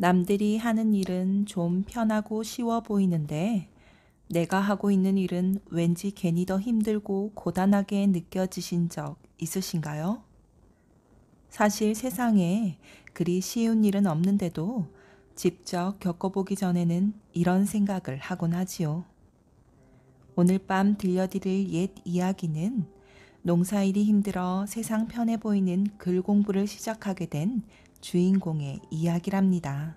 남들이 하는 일은 좀 편하고 쉬워 보이는데 내가 하고 있는 일은 왠지 괜히 더 힘들고 고단하게 느껴지신 적 있으신가요? 사실 세상에 그리 쉬운 일은 없는데도 직접 겪어보기 전에는 이런 생각을 하곤 하지요. 오늘 밤 들려드릴 옛 이야기는 농사일이 힘들어 세상 편해 보이는 글 공부를 시작하게 된 주인공의 이야기랍니다.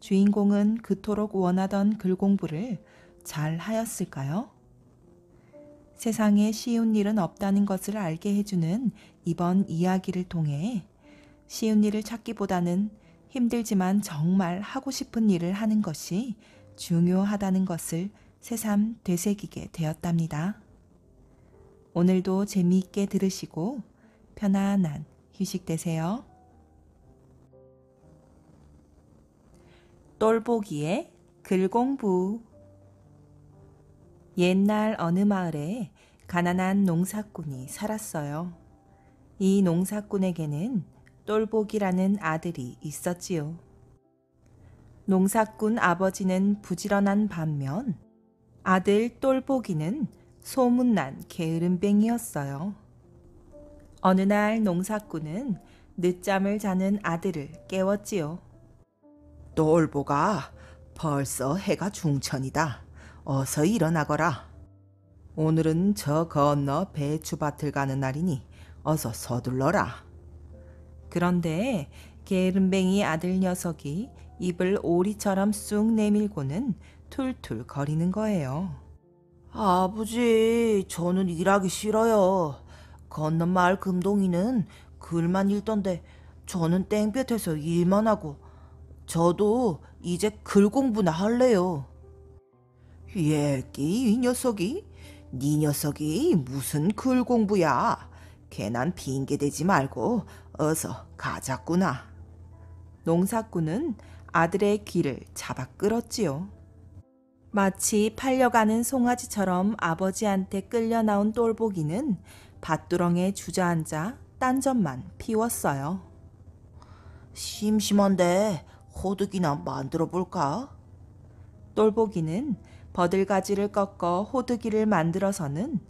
주인공은 그토록 원하던 글 공부를 잘 하였을까요? 세상에 쉬운 일은 없다는 것을 알게 해주는 이번 이야기를 통해 쉬운 일을 찾기보다는 힘들지만 정말 하고 싶은 일을 하는 것이 중요하다는 것을 새삼 되새기게 되었답니다. 오늘도 재미있게 들으시고 편안한 휴식 되세요. 똘보기의 글공부 옛날 어느 마을에 가난한 농사꾼이 살았어요. 이 농사꾼에게는 똘보기라는 아들이 있었지요. 농사꾼 아버지는 부지런한 반면 아들 똘보기는 소문난 게으름뱅이였어요. 어느 날 농사꾼은 늦잠을 자는 아들을 깨웠지요. 놀보가 벌써 해가 중천이다. 어서 일어나거라. 오늘은 저 건너 배추밭을 가는 날이니 어서 서둘러라. 그런데 게으름뱅이 아들 녀석이 입을 오리처럼 쑥 내밀고는 툴툴 거리는 거예요. 아버지, 저는 일하기 싫어요. 건너 마을 금동이는 글만 읽던데 저는 땡볕에서 일만 하고 저도 이제 글 공부나 할래요. 얘기 예, 이 녀석이 네 녀석이 무슨 글 공부야. 괜한 핑계대지 말고 어서 가자꾸나. 농사꾼은 아들의 귀를 잡아 끌었지요. 마치 팔려가는 송아지처럼 아버지한테 끌려 나온 똘보기는 밭두렁에 주저앉아 딴 점만 피웠어요. 심심한데 호두기나 만들어 볼까? 똘보기는 버들가지를 꺾어 호두기를 만들어서는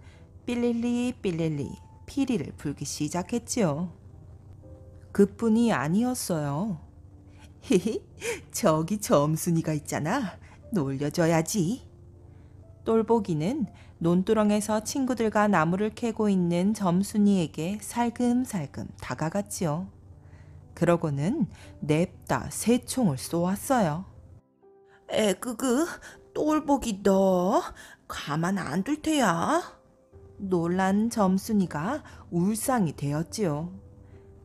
삘릴리 삘릴리 피리를 불기 시작했지요. 그뿐이 아니었어요. 히히, 저기 점순이가 있잖아. 놀려줘야지. 똘보기는 논두렁에서 친구들과 나무를 캐고 있는 점순이에게 살금살금 다가갔지요. 그러고는 냅다 새 총을 쏘았어요. 에그그 똘보기 너 가만 안 둘 테야. 놀란 점순이가 울상이 되었지요.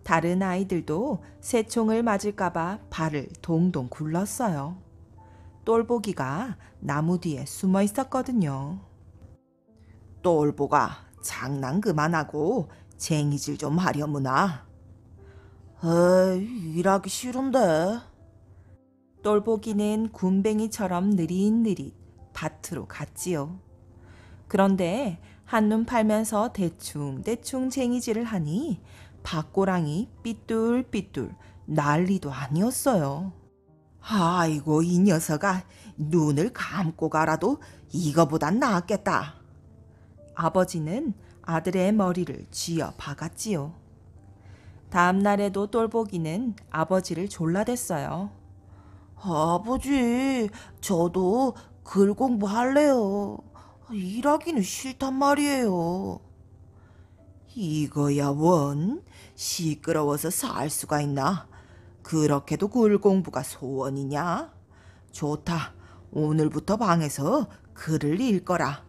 다른 아이들도 새 총을 맞을까봐 발을 동동 굴렀어요. 똘보기가 나무 뒤에 숨어 있었거든요. 똘보가 장난 그만하고 쟁이질 좀 하려무나. 에이, 일하기 싫은데. 똘보기는 굼뱅이처럼 느릿느릿 밭으로 갔지요. 그런데 한눈 팔면서 대충대충 쟁이질을 하니 밭고랑이 삐뚤삐뚤 난리도 아니었어요. 아이고 이 녀석아 눈을 감고 가라도 이거보단 낫겠다. 아버지는 아들의 머리를 쥐어 박았지요. 다음 날에도 똘보기는 아버지를 졸라댔어요. 아버지, 저도 글 공부할래요. 일하기는 싫단 말이에요. 이거야 원 시끄러워서 살 수가 있나? 그렇게도 글 공부가 소원이냐? 좋다. 오늘부터 방에서 글을 읽거라.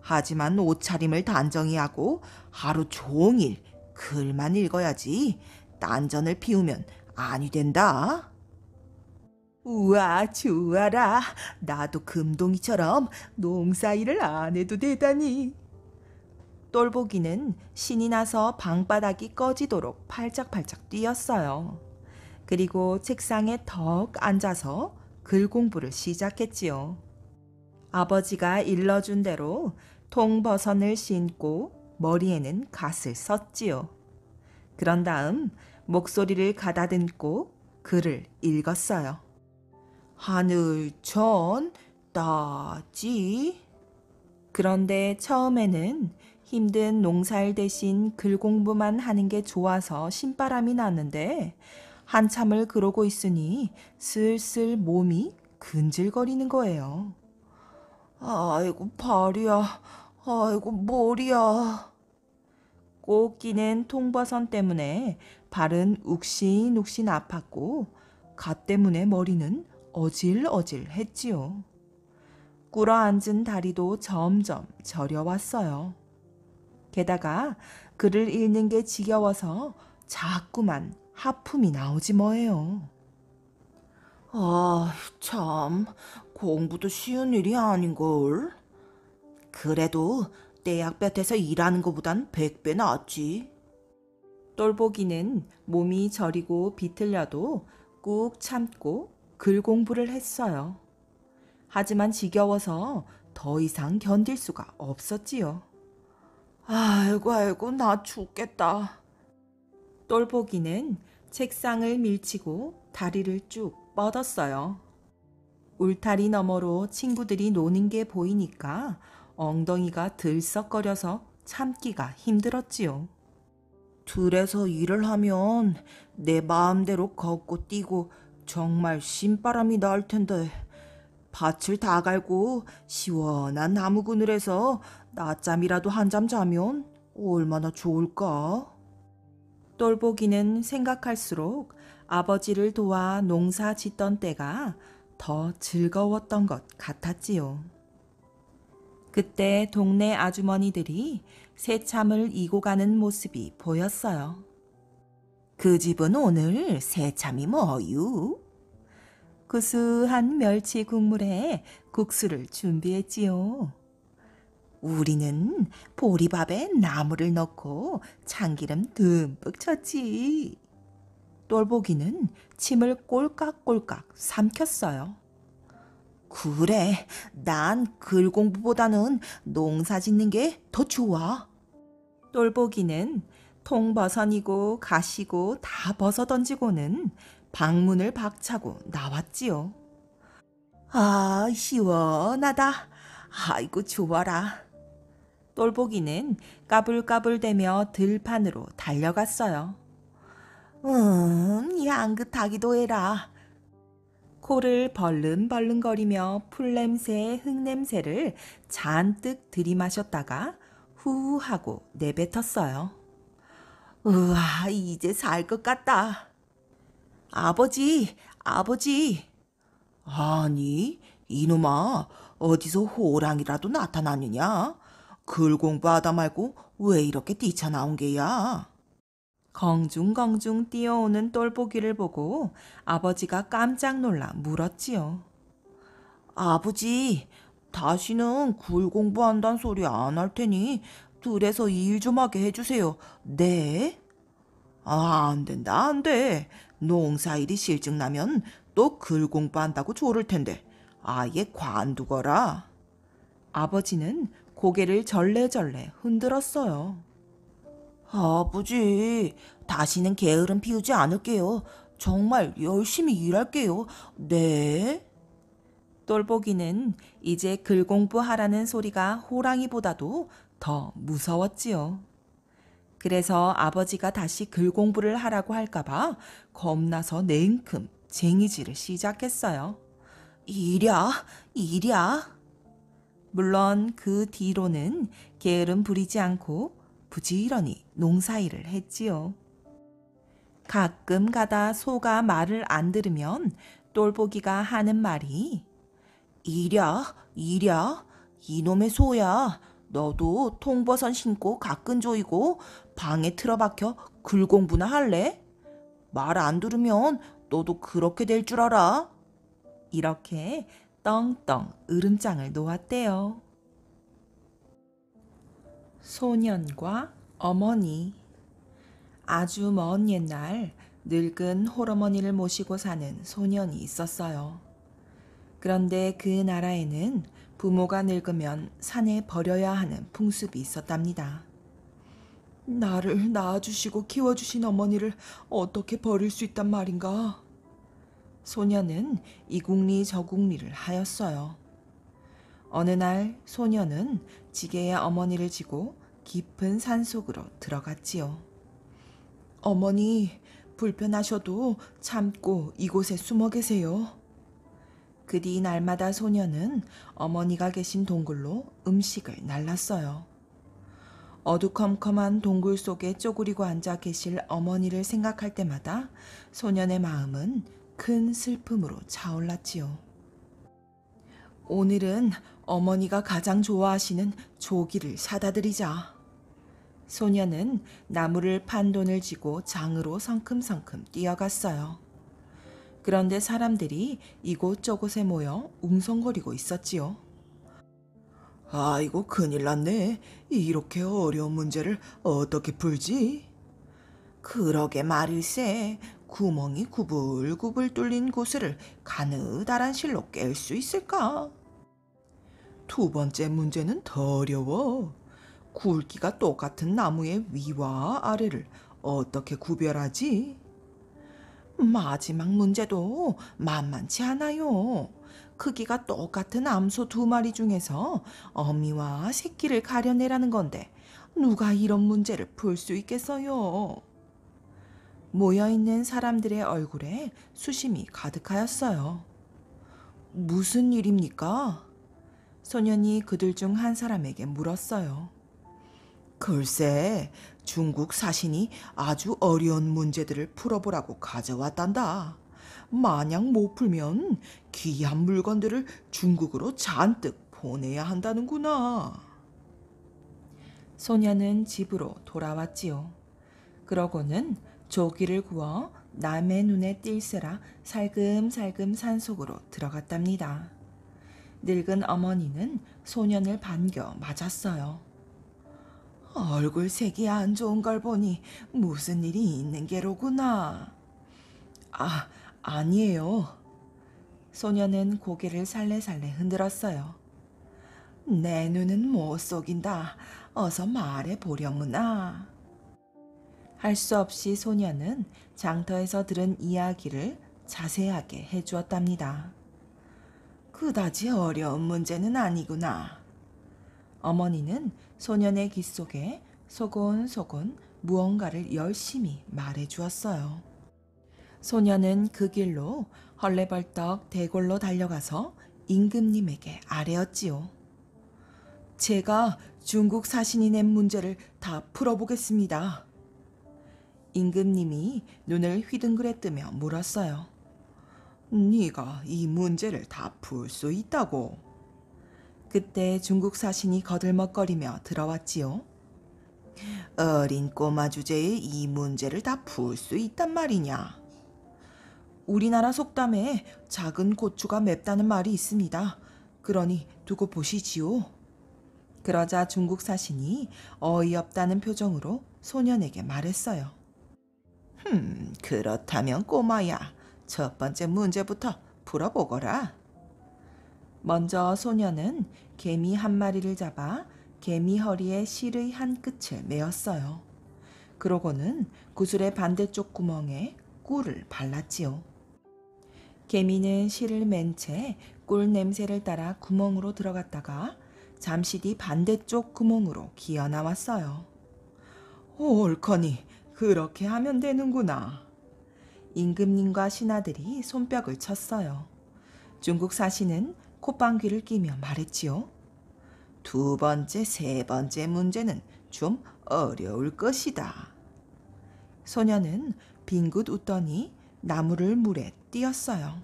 하지만 옷차림을 단정히 하고 하루 종일 글만 읽어야지. 딴전을 피우면 아니 된다. 우와, 좋아라. 나도 금동이처럼 농사일을 안 해도 되다니. 똘보기는 신이 나서 방바닥이 꺼지도록 팔짝팔짝 뛰었어요. 그리고 책상에 덕 앉아서 글 공부를 시작했지요. 아버지가 일러준 대로 통버선을 신고 머리에는 갓을 썼지요. 그런 다음 목소리를 가다듬고 글을 읽었어요. 하늘 천 따지. 그런데 처음에는 힘든 농사일 대신 글 공부만 하는 게 좋아서 신바람이 났는데 한참을 그러고 있으니 슬슬 몸이 근질거리는 거예요. 아이고 발이야. 아이고 머리야. 꼭 끼는 통버선 때문에 발은 욱신욱신 아팠고 가 때문에 머리는 어질어질했지요. 꿇어앉은 다리도 점점 저려왔어요. 게다가 글을 읽는 게 지겨워서 자꾸만 하품이 나오지 뭐예요. 아, 참, 공부도 쉬운 일이 아닌걸. 그래도 내 약볕에서 일하는 것보단 백0 0배 낫지. 똘보기는 몸이 저리고 비틀려도 꾹 참고 글 공부를 했어요. 하지만 지겨워서 더 이상 견딜 수가 없었지요. 아이고, 아이고, 나 죽겠다. 똘보기는 책상을 밀치고 다리를 쭉 뻗었어요. 울타리 너머로 친구들이 노는 게 보이니까 엉덩이가 들썩거려서 참기가 힘들었지요. 둘에서 일을 하면 내 마음대로 걷고 뛰고 정말 신바람이 날 텐데 밭을 다 갈고 시원한 나무 그늘에서 낮잠이라도 한잠 자면 얼마나 좋을까? 똘보기는 생각할수록 아버지를 도와 농사 짓던 때가 더 즐거웠던 것 같았지요. 그때 동네 아주머니들이 새참을 이고 가는 모습이 보였어요. 그 집은 오늘 새참이 뭐유? 구수한 멸치 국물에 국수를 준비했지요. 우리는 보리밥에 나물을 넣고 참기름 듬뿍 쳤지. 똘보기는 침을 꼴깍꼴깍 삼켰어요. 그래, 난 글 공부보다는 농사 짓는 게 더 좋아. 똘보기는 통버선이고 가시고 다 벗어 던지고는 방문을 박차고 나왔지요. 아, 시원하다. 아이고, 좋아라. 똘보기는 까불까불대며 들판으로 달려갔어요. 음, 양긋하기도 해라. 코를 벌른벌른거리며 풀냄새, 흙냄새를 잔뜩 들이마셨다가 후 하고 내뱉었어요. 우와, 이제 살 것 같다. 아버지, 아버지. 아니, 이놈아, 어디서 호랑이라도 나타났느냐글 공부하다 말고 왜 이렇게 뛰쳐나온 게야? 엉중엉중 뛰어오는 똘보기를 보고 아버지가 깜짝 놀라 물었지요. 아버지, 다시는 굴 공부한단 소리 안 할 테니 둘에서일 좀 하게 해주세요. 네? 아, 안 된다, 안 돼. 농사일이 실증나면 또 글 공부한다고 조를 텐데 아예 관두거라. 아버지는 고개를 절레절레 흔들었어요. 아버지, 다시는 게으름 피우지 않을게요. 정말 열심히 일할게요. 네. 똘보기는 이제 글 공부하라는 소리가 호랑이보다도 더 무서웠지요. 그래서 아버지가 다시 글 공부를 하라고 할까봐 겁나서 냉큼 쟁이질을 시작했어요. 이랴, 이랴. 물론 그 뒤로는 게으름 부리지 않고 부지런히 농사일을 했지요. 가끔 가다 소가 말을 안 들으면 똘보기가 하는 말이 이랴 이랴 이놈의 소야 너도 통버선 신고 가끔 조이고 방에 틀어박혀 글공부나 할래? 말 안 들으면 너도 그렇게 될 줄 알아? 이렇게 떵떵 으름장을 놓았대요. 소년과 어머니. 아주 먼 옛날 늙은 홀어머니를 모시고 사는 소년이 있었어요. 그런데 그 나라에는 부모가 늙으면 산에 버려야 하는 풍습이 있었답니다. 나를 낳아주시고 키워주신 어머니를 어떻게 버릴 수 있단 말인가? 소년은 이국리 저국리를 하였어요. 어느 날소년은지게에 어머니를 지고 깊은 산속으로 들어갔지요. 어머니, 불편하셔도 참고 이곳에 숨어 계세요. 그 뒤 날마다 소녀는 어머니가 계신 동굴로 음식을 날랐어요. 어두컴컴한 동굴 속에 쪼그리고 앉아 계실 어머니를 생각할 때마다 소년의 마음은 큰 슬픔으로 차올랐지요. 오늘은 어머니가 가장 좋아하시는 조기를 사다 드리자. 소녀는 나무를 판돈을 지고 장으로 성큼성큼 뛰어갔어요. 그런데 사람들이 이곳저곳에 모여 웅성거리고 있었지요. 아이고, 큰일 났네. 이렇게 어려운 문제를 어떻게 풀지? 그러게 말일세. 구멍이 구불구불 뚫린 구슬을 가느다란 실로 깰 수 있을까? 두 번째 문제는 더 어려워. 굵기가 똑같은 나무의 위와 아래를 어떻게 구별하지? 마지막 문제도 만만치 않아요. 크기가 똑같은 암소 두 마리 중에서 어미와 새끼를 가려내라는 건데 누가 이런 문제를 풀 수 있겠어요? 모여있는 사람들의 얼굴에 수심이 가득하였어요. 무슨 일입니까? 소년이 그들 중 한 사람에게 물었어요. 글쎄, 중국 사신이 아주 어려운 문제들을 풀어보라고 가져왔단다. 만약 못 풀면 귀한 물건들을 중국으로 잔뜩 보내야 한다는구나. 소녀는 집으로 돌아왔지요. 그러고는 조기를 구워 남의 눈에 띌세라 살금살금 산속으로 들어갔답니다. 늙은 어머니는 소년을 반겨 맞았어요. 얼굴 색이 안 좋은 걸 보니 무슨 일이 있는 게로구나. 아, 아니에요. 소녀는 고개를 살래살래 흔들었어요. 내 눈은 못 속인다. 어서 말해 보려무나. 할 수 없이 소녀는 장터에서 들은 이야기를 자세하게 해주었답니다. 그다지 어려운 문제는 아니구나. 어머니는 소년의 귀 속에 소곤소곤 무언가를 열심히 말해 주었어요. 소년은 그 길로 헐레벌떡 대골로 달려가서 임금님에게 아뢰었지요. 제가 중국 사신이 낸 문제를 다 풀어보겠습니다. 임금님이 눈을 휘둥그레 뜨며 물었어요. 네가 이 문제를 다 풀 수 있다고? 그때 중국 사신이 거들먹거리며 들어왔지요. 어린 꼬마 주제에 이 문제를 다 풀 수 있단 말이냐. 우리나라 속담에 작은 고추가 맵다는 말이 있습니다. 그러니 두고 보시지요. 그러자 중국 사신이 어이없다는 표정으로 소년에게 말했어요. 흠, 그렇다면 꼬마야. 첫 번째 문제부터 풀어보거라. 먼저 소녀는 개미 한 마리를 잡아 개미 허리에 실의 한 끝을 메었어요. 그러고는 구슬의 반대쪽 구멍에 꿀을 발랐지요. 개미는 실을 맨 채 꿀 냄새를 따라 구멍으로 들어갔다가 잠시 뒤 반대쪽 구멍으로 기어 나왔어요. 옳거니 어, 그렇게 하면 되는구나. 임금님과 신하들이 손뼉을 쳤어요. 중국 사신은 콧방귀를 끼며 말했지요. 두 번째, 세 번째 문제는 좀 어려울 것이다. 소녀는 빙긋 웃더니 나무를 물에 띄었어요.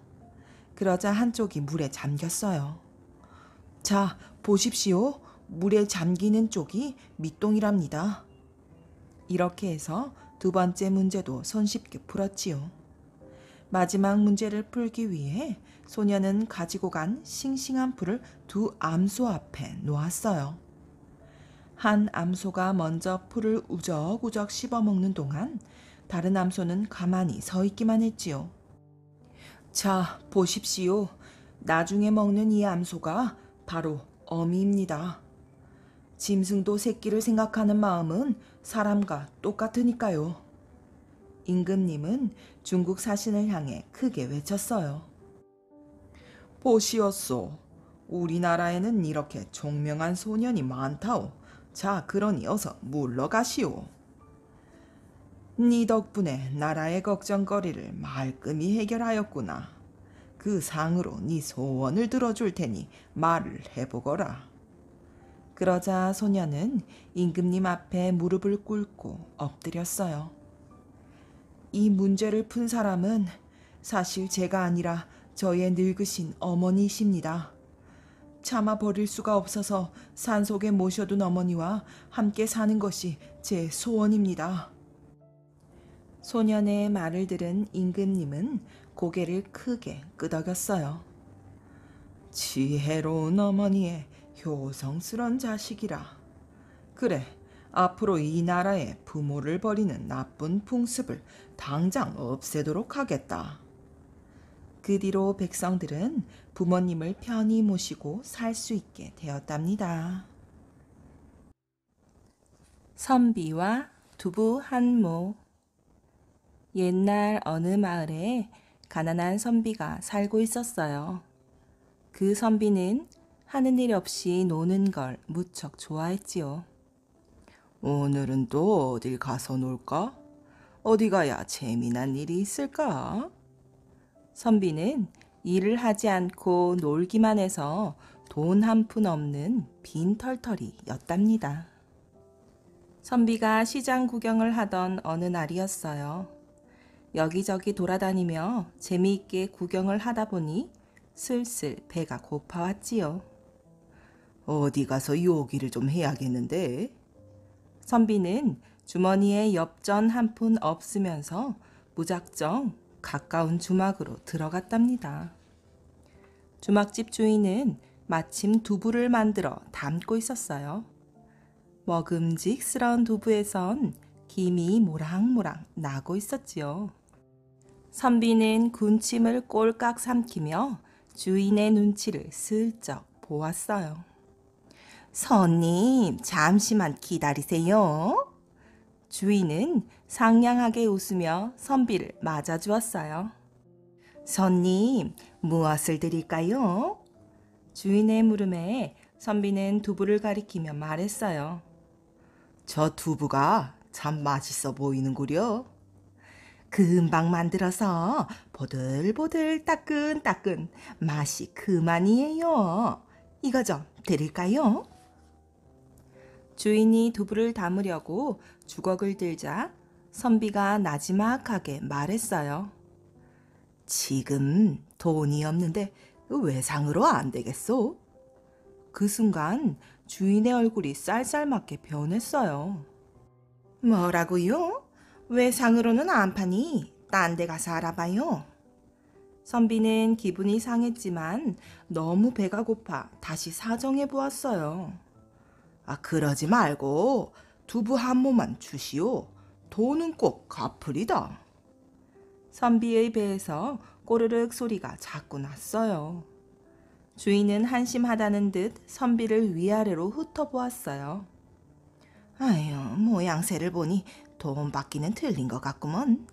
그러자 한쪽이 물에 잠겼어요. 자, 보십시오. 물에 잠기는 쪽이 밑동이랍니다. 이렇게 해서 두 번째 문제도 손쉽게 풀었지요. 마지막 문제를 풀기 위해 소녀는 가지고 간 싱싱한 풀을 두 암소 앞에 놓았어요. 한 암소가 먼저 풀을 우적우적 씹어먹는 동안 다른 암소는 가만히 서 있기만 했지요. 자, 보십시오. 나중에 먹는 이 암소가 바로 어미입니다. 짐승도 새끼를 생각하는 마음은 사람과 똑같으니까요. 임금님은 중국 사신을 향해 크게 외쳤어요. 보시었소. 우리나라에는 이렇게 총명한 소년이 많다오. 자, 그러니 어서 물러가시오. 네 덕분에 나라의 걱정거리를 말끔히 해결하였구나. 그 상으로 네 소원을 들어줄 테니 말을 해보거라. 그러자 소년은 임금님 앞에 무릎을 꿇고 엎드렸어요. 이 문제를 푼 사람은 사실 제가 아니라 저의 늙으신 어머니이십니다. 참아 버릴 수가 없어서 산속에 모셔둔 어머니와 함께 사는 것이 제 소원입니다. 소년의 말을 들은 임금님은 고개를 크게 끄덕였어요. 지혜로운 어머니의 효성스런 자식이라. 그래, 앞으로 이 나라의 부모를 버리는 나쁜 풍습을 당장 없애도록 하겠다. 그 뒤로 백성들은 부모님을 편히 모시고 살 수 있게 되었답니다. 선비와 두부 한모 옛날 어느 마을에 가난한 선비가 살고 있었어요. 그 선비는 하는 일 없이 노는 걸 무척 좋아했지요. 오늘은 또 어딜 가서 놀까? 어디 가야 재미난 일이 있을까? 선비는 일을 하지 않고 놀기만 해서 돈 한 푼 없는 빈털터리였답니다 선비가 시장 구경을 하던 어느 날이었어요. 여기저기 돌아다니며 재미있게 구경을 하다 보니 슬슬 배가 고파왔지요. 어디 가서 요기를 좀 해야겠는데? 선비는 주머니에 엽전 한 푼 없으면서 무작정 가까운 주막으로 들어갔답니다. 주막집 주인은 마침 두부를 만들어 담고 있었어요. 먹음직스러운 두부에선 김이 모락모락 나고 있었지요. 선비는 군침을 꼴깍 삼키며 주인의 눈치를 슬쩍 보았어요. 선님, 잠시만 기다리세요. 주인은 상냥하게 웃으며 선비를 맞아주었어요. 선님, 무엇을 드릴까요? 주인의 물음에 선비는 두부를 가리키며 말했어요. 저 두부가 참 맛있어 보이는구려. 금방 그 만들어서 보들보들 따끈따끈 맛이 그만이에요. 이거 좀 드릴까요? 주인이 두부를 담으려고 주걱을 들자 선비가 나지막하게 말했어요. 지금 돈이 없는데 그 외상으로 안 되겠소? 그 순간 주인의 얼굴이 쌀쌀맞게 변했어요. 뭐라고요? 외상으로는 안 파니 딴 데 가서 알아봐요. 선비는 기분이 상했지만 너무 배가 고파 다시 사정해 보았어요. 아, 그러지 말고 두부 한 모만 주시오. 돈은 꼭 갚으리다. 선비의 배에서 꼬르륵 소리가 자꾸 났어요. 주인은 한심하다는 듯 선비를 위아래로 훑어보았어요. 아휴, 모양새를 뭐 보니 돈 받기는 틀린 것 같구먼.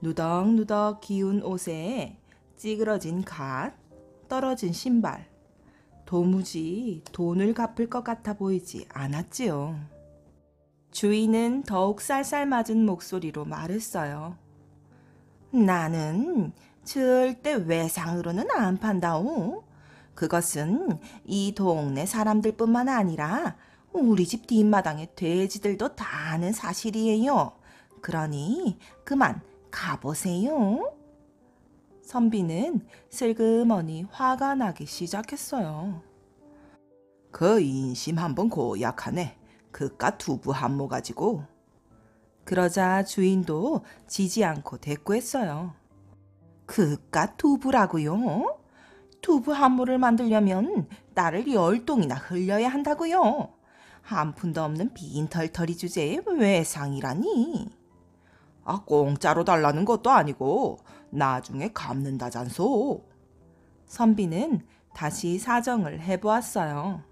누덕누덕 기운 옷에 찌그러진 갓, 떨어진 신발, 도무지 돈을 갚을 것 같아 보이지 않았지요. 주인은 더욱 쌀쌀맞은 목소리로 말했어요. 나는 절대 외상으로는 안 판다오. 그것은 이 동네 사람들뿐만 아니라 우리 집 뒷마당의 돼지들도 다 아는 사실이에요. 그러니 그만 가보세요. 선비는 슬그머니 화가 나기 시작했어요. 그 인심 한번 고약하네. 그깟 두부 한 모 가지고. 그러자 주인도 지지 않고 대꾸했어요. 그깟 두부라고요? 두부 한 모를 만들려면 나를 열 동이나 흘려야 한다고요. 한 푼도 없는 빈털털이 주제에 외상이라니. 아 공짜로 달라는 것도 아니고 나중에 갚는다잖소. 선비는 다시 사정을 해보았어요.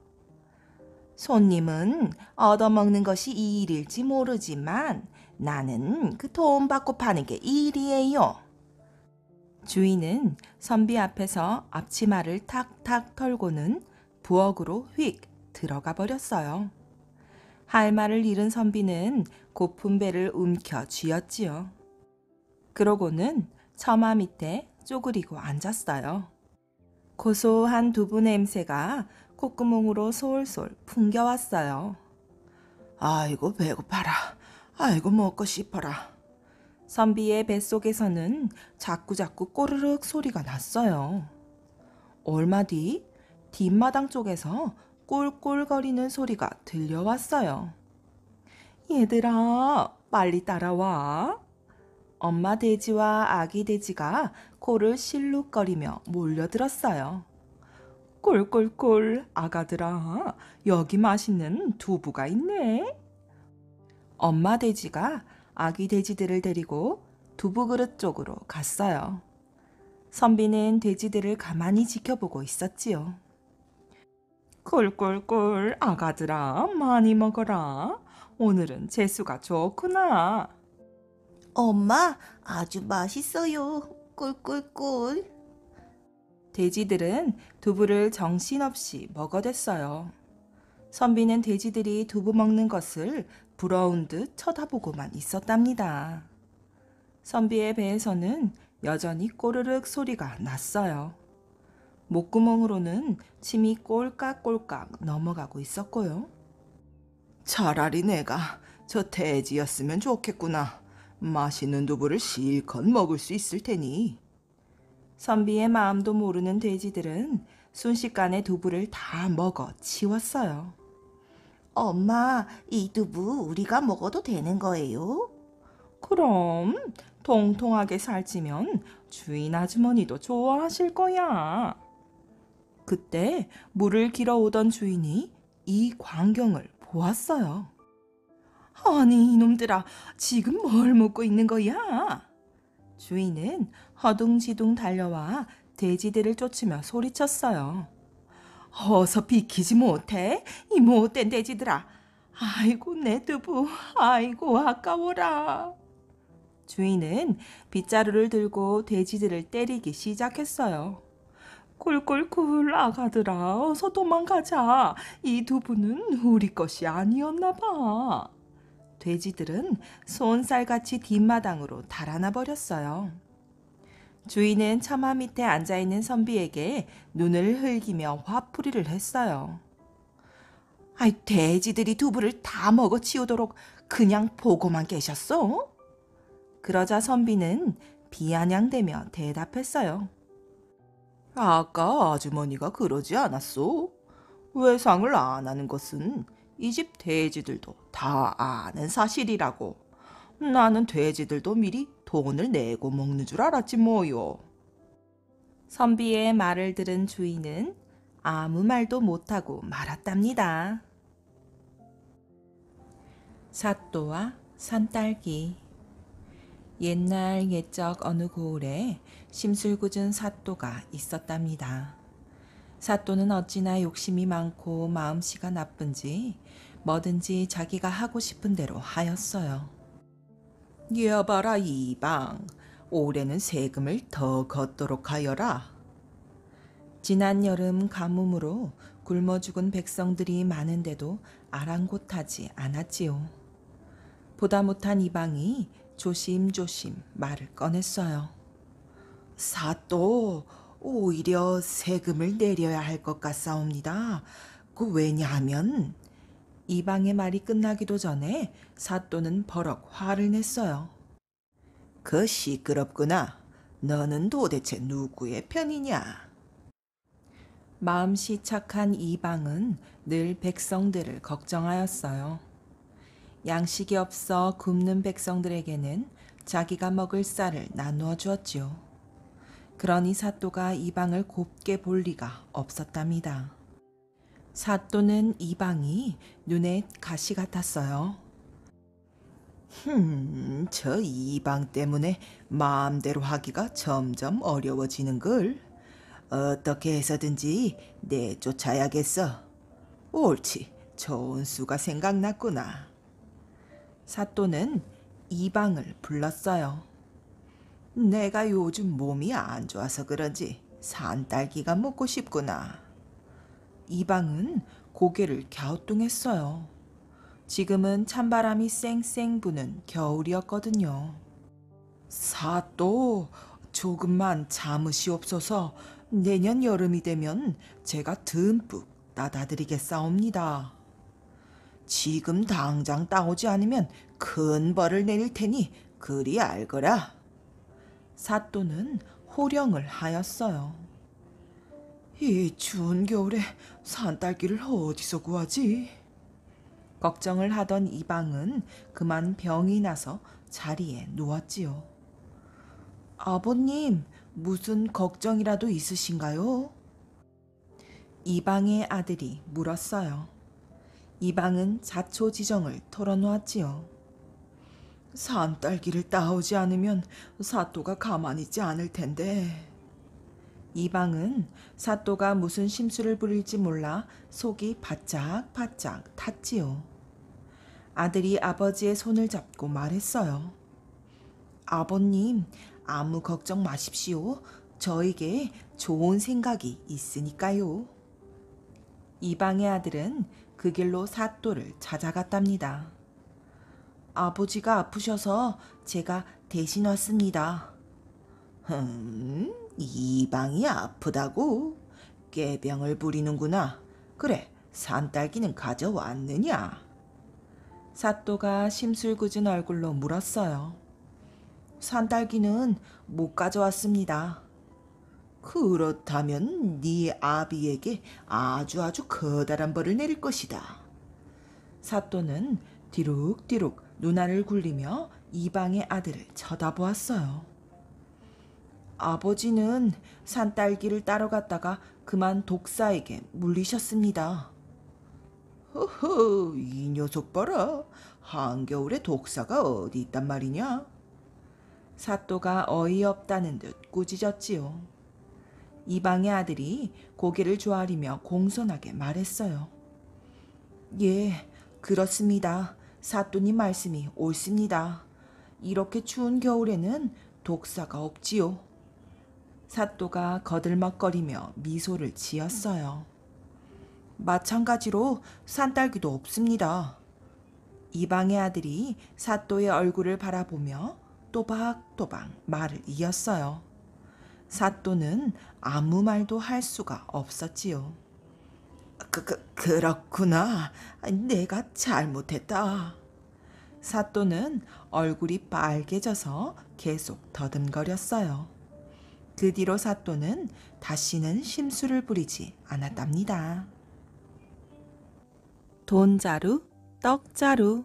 손님은 얻어먹는 것이 이 일일지 모르지만 나는 그 도움 받고 파는 게 일이에요. 주인은 선비 앞에서 앞치마를 탁탁 털고는 부엌으로 휙 들어가 버렸어요. 할 말을 잃은 선비는 고픈 배를 움켜 쥐었지요. 그러고는 처마 밑에 쪼그리고 앉았어요. 고소한 두부 냄새가 콧구멍으로 솔솔 풍겨왔어요. 아이고 배고파라. 아이고 먹고 싶어라. 선비의 뱃속에서는 자꾸자꾸 꼬르륵 소리가 났어요. 얼마 뒤 뒷마당 쪽에서 꿀꿀거리는 소리가 들려왔어요. 얘들아, 빨리 따라와. 엄마 돼지와 아기 돼지가 코를 실룩거리며 몰려들었어요. 꿀꿀꿀, 아가들아, 여기 맛있는 두부가 있네. 엄마 돼지가 아기 돼지들을 데리고 두부 그릇 쪽으로 갔어요. 선비는 돼지들을 가만히 지켜보고 있었지요. 꿀꿀꿀, 아가들아, 많이 먹어라. 오늘은 재수가 좋구나. 엄마, 아주 맛있어요. 꿀꿀꿀. 돼지들은 두부를 정신없이 먹어댔어요. 선비는 돼지들이 두부 먹는 것을 부러운 듯 쳐다보고만 있었답니다. 선비의 배에서는 여전히 꼬르륵 소리가 났어요. 목구멍으로는 침이 꼴깍꼴깍 넘어가고 있었고요. 차라리 내가 저 돼지였으면 좋겠구나. 맛있는 두부를 실컷 먹을 수 있을 테니. 선비의 마음도 모르는 돼지들은 순식간에 두부를 다 먹어 치웠어요. 엄마, 이 두부 우리가 먹어도 되는 거예요? 그럼 통통하게 살찌면 주인 아주머니도 좋아하실 거야. 그때 물을 길어 오던 주인이 이 광경을 보았어요. 아니 이놈들아 지금 뭘 먹고 있는 거야? 주인은 허둥지둥 달려와 돼지들을 쫓으며 소리쳤어요. 어서 비키지 못해 이 못된 돼지들아 아이고 내 두부 아이고 아까워라 주인은 빗자루를 들고 돼지들을 때리기 시작했어요. 꿀꿀꿀 아가들아 어서 도망가자 이 두부는 우리 것이 아니었나 봐. 돼지들은 손살같이 뒷마당으로 달아나 버렸어요. 주인은 처마 밑에 앉아 있는 선비에게 눈을 흘기며 화풀이를 했어요. 아이, 돼지들이 두부를 다 먹어 치우도록 그냥 보고만 계셨어? 그러자 선비는 비아냥대며 대답했어요. 아까 아주머니가 그러지 않았소? 외상을 안 하는 것은 이집 돼지들도 다 아는 사실이라고. 나는 돼지들도 미리 돈을 내고 먹는 줄 알았지 뭐요. 선비의 말을 들은 주인은 아무 말도 못하고 말았답니다. 사또와 산딸기 옛날 옛적 어느 고을에 심술궂은 사또가 있었답니다. 사또는 어찌나 욕심이 많고 마음씨가 나쁜지 뭐든지 자기가 하고 싶은 대로 하였어요. 여봐라 이방, 올해는 세금을 더 걷도록 하여라. 지난 여름 가뭄으로 굶어 죽은 백성들이 많은데도 아랑곳하지 않았지요. 보다 못한 이방이 조심조심 말을 꺼냈어요. 사또, 오히려 세금을 내려야 할 것 같사옵니다. 그 왜냐하면 이방의 말이 끝나기도 전에 사또는 버럭 화를 냈어요. 그 시끄럽구나. 너는 도대체 누구의 편이냐? 마음씨 착한 이방은 늘 백성들을 걱정하였어요. 양식이 없어 굶는 백성들에게는 자기가 먹을 쌀을 나누어 주었지요. 그러니 사또가 이방을 곱게 볼 리가 없었답니다. 사또는 이 방이 눈에 가시 같았어요. 흠, 저이방 때문에 마음대로 하기가 점점 어려워지는 걸. 어떻게 해서든지 내쫓아야겠어. 옳지, 좋은 수가 생각났구나. 사또는 이 방을 불렀어요. 내가 요즘 몸이 안 좋아서 그런지 산딸기가 먹고 싶구나. 이방은 고개를 갸우뚱했어요. 지금은 찬바람이 쌩쌩 부는 겨울이었거든요. 사또 조금만 잠으시옵소서 내년 여름이 되면 제가 듬뿍 따다드리게싸웁니다 지금 당장 따오지 않으면 큰 벌을 내릴 테니 그리 알거라. 사또는 호령을 하였어요. 이 추운 겨울에 산딸기를 어디서 구하지? 걱정을 하던 이방은 그만 병이 나서 자리에 누웠지요. 아버님, 무슨 걱정이라도 있으신가요? 이방의 아들이 물었어요. 이방은 자초지정을 털어놓았지요. 산딸기를 따오지 않으면 사또가 가만히 있지 않을 텐데. 이방은 사또가 무슨 심술을 부릴지 몰라 속이 바짝바짝 탔지요. 아들이 아버지의 손을 잡고 말했어요. 아버님, 아무 걱정 마십시오. 저에게 좋은 생각이 있으니까요. 이방의 아들은 그 길로 사또를 찾아갔답니다. 아버지가 아프셔서 제가 대신 왔습니다. 흠, 이방이 아프다고 깨병을 부리는구나. 그래, 산딸기는 가져왔느냐? 사또가 심술궂은 얼굴로 물었어요. 산딸기는 못 가져왔습니다. 그렇다면 네 아비에게 아주 아주 커다란 벌을 내릴 것이다. 사또는 뒤룩뒤룩 누나를 굴리며 이방의 아들을 쳐다보았어요. 아버지는 산딸기를 따러갔다가 그만 독사에게 물리셨습니다. 허허, 이 녀석 봐라. 한겨울에 독사가 어디 있단 말이냐? 사또가 어이없다는 듯 꾸짖었지요. 이방의 아들이 고개를 조아리며 공손하게 말했어요. 예, 그렇습니다. 사또님 말씀이 옳습니다. 이렇게 추운 겨울에는 독사가 없지요. 사또가 거들먹거리며 미소를 지었어요. 마찬가지로 산딸기도 없습니다. 이방의 아들이 사또의 얼굴을 바라보며 또박또박 말을 이었어요. 사또는 아무 말도 할 수가 없었지요. 그, 그, 그렇구나. 내가 잘못했다. 사또는 얼굴이 빨개져서 계속 더듬거렸어요. 드디로 사또는 다시는 심술을 부리지 않았답니다. 돈자루, 떡자루.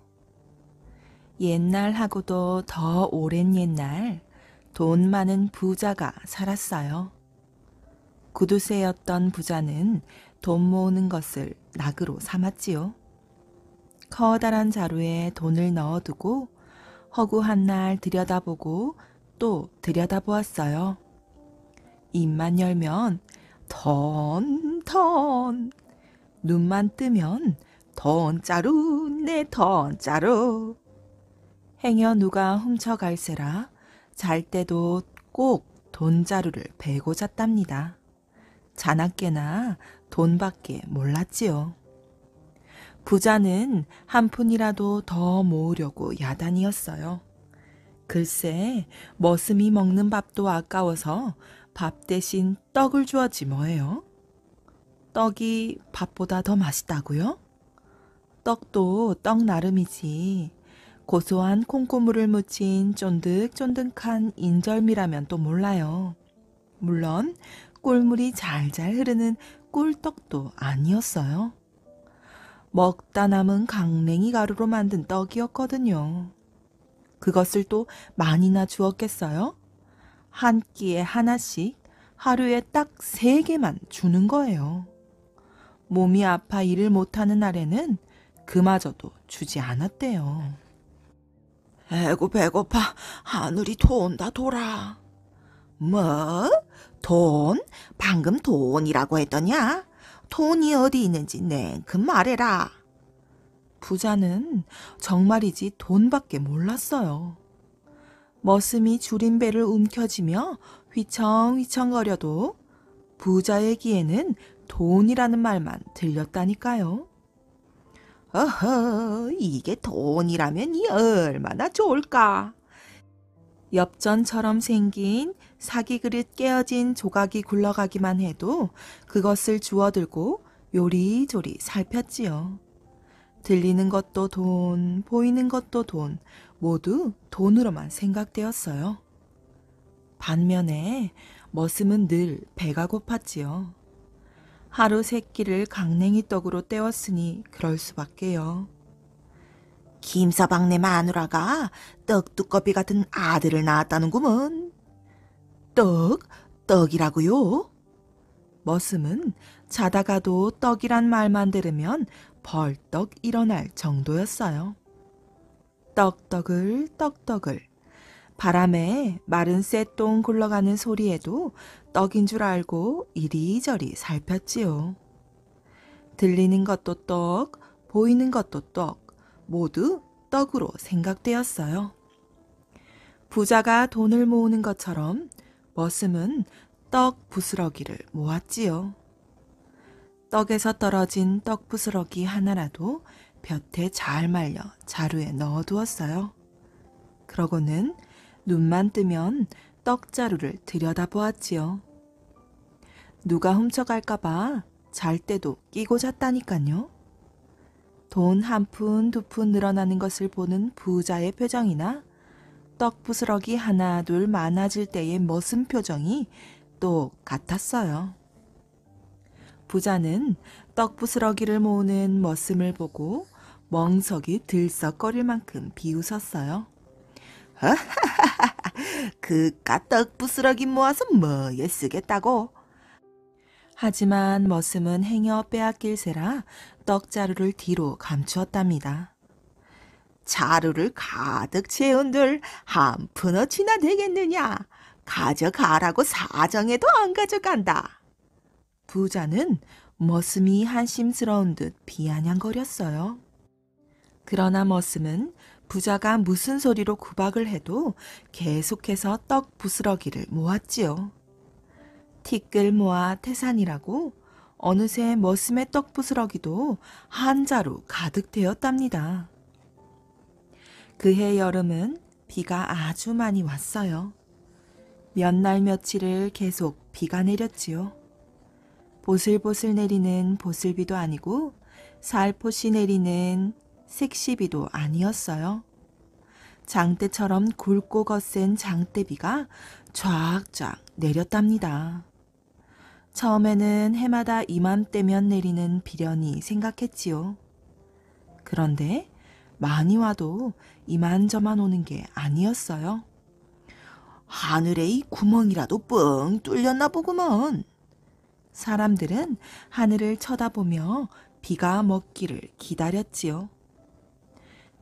옛날하고도 더 오랜 옛날, 돈 많은 부자가 살았어요. 구두쇠였던 부자는 돈 모으는 것을 낙으로 삼았지요. 커다란 자루에 돈을 넣어두고 허구한 날 들여다보고 또 들여다보았어요. 입만 열면 던던 눈만 뜨면 던짜루내던짜루 네, 행여 누가 훔쳐갈세라 잘 때도 꼭 돈자루를 베고 잤답니다. 자나깨나 돈밖에 몰랐지요. 부자는 한 푼이라도 더 모으려고 야단이었어요. 글쎄 머슴이 먹는 밥도 아까워서 밥 대신 떡을 주었지 뭐예요? 떡이 밥보다 더 맛있다고요? 떡도 떡 나름이지. 고소한 콩고물을 묻힌 쫀득쫀득한 인절미라면 또 몰라요. 물론 꿀물이 잘잘 흐르는 꿀떡도 아니었어요. 먹다 남은 강냉이 가루로 만든 떡이었거든요. 그것을 또 많이나 주었겠어요? 한 끼에 하나씩 하루에 딱 세 개만 주는 거예요. 몸이 아파 일을 못하는 날에는 그마저도 주지 않았대요. 에고 배고파 하늘이 돈 다 돌아. 뭐? 돈? 방금 돈이라고 했더냐? 돈이 어디 있는지 냉큼 말해라. 부자는 정말이지 돈밖에 몰랐어요. 머슴이 줄임배를 움켜쥐며 휘청휘청거려도 부자의 귀에는 돈이라는 말만 들렸다니까요. 어허, 이게 돈이라면 이 얼마나 좋을까? 엽전처럼 생긴 사기 그릇 깨어진 조각이 굴러가기만 해도 그것을 주워들고 요리조리 살폈지요. 들리는 것도 돈, 보이는 것도 돈, 모두 돈으로만 생각되었어요. 반면에 머슴은 늘 배가 고팠지요. 하루 세 끼를 강냉이 떡으로 때웠으니 그럴 수밖에요. 김서방네 마누라가 떡두꺼비 같은 아들을 낳았다는구먼. 떡, 떡이라고요? 머슴은 자다가도 떡이란 말만 들으면 벌떡 일어날 정도였어요. 떡떡을 떡떡을 바람에 마른 새똥 굴러가는 소리에도 떡인 줄 알고 이리저리 살폈지요. 들리는 것도 떡, 보이는 것도 떡, 모두 떡으로 생각되었어요. 부자가 돈을 모으는 것처럼 머슴은 떡 부스러기를 모았지요. 떡에서 떨어진 떡 부스러기 하나라도 볕에 잘 말려 자루에 넣어두었어요. 그러고는 눈만 뜨면 떡자루를 들여다보았지요. 누가 훔쳐갈까봐 잘 때도 끼고 잤다니깐요. 돈 한 푼 두푼 푼 늘어나는 것을 보는 부자의 표정이나 떡 부스러기 하나 둘 많아질 때의 머슴 표정이 또같았어요 부자는 떡부스러기를 모으는 머슴을 보고 멍석이 들썩거릴 만큼 비웃었어요. 그깟 떡부스러기 모아서 뭐에 쓰겠다고? 하지만 머슴은 행여 빼앗길세라 떡자루를 뒤로 감추었답니다. 자루를 가득 채운들 한 푼어치나 되겠느냐? 가져가라고 사정해도 안 가져간다. 부자는 머슴이 한심스러운 듯 비아냥거렸어요. 그러나 머슴은 부자가 무슨 소리로 구박을 해도 계속해서 떡 부스러기를 모았지요. 티끌 모아 태산이라고 어느새 머슴의 떡 부스러기도 한 자루 가득 되었답니다. 그해 여름은 비가 아주 많이 왔어요. 몇 날 며칠을 계속 비가 내렸지요. 보슬보슬 내리는 보슬비도 아니고 살포시 내리는 색시비도 아니었어요. 장대처럼 굵고 거센 장대비가 쫙쫙 내렸답니다. 처음에는 해마다 이맘때면 내리는 비련이 생각했지요. 그런데 많이 와도 이만저만 오는 게 아니었어요. 하늘에 이 구멍이라도 뻥 뚫렸나 보구먼. 사람들은 하늘을 쳐다보며 비가 먹기를 기다렸지요.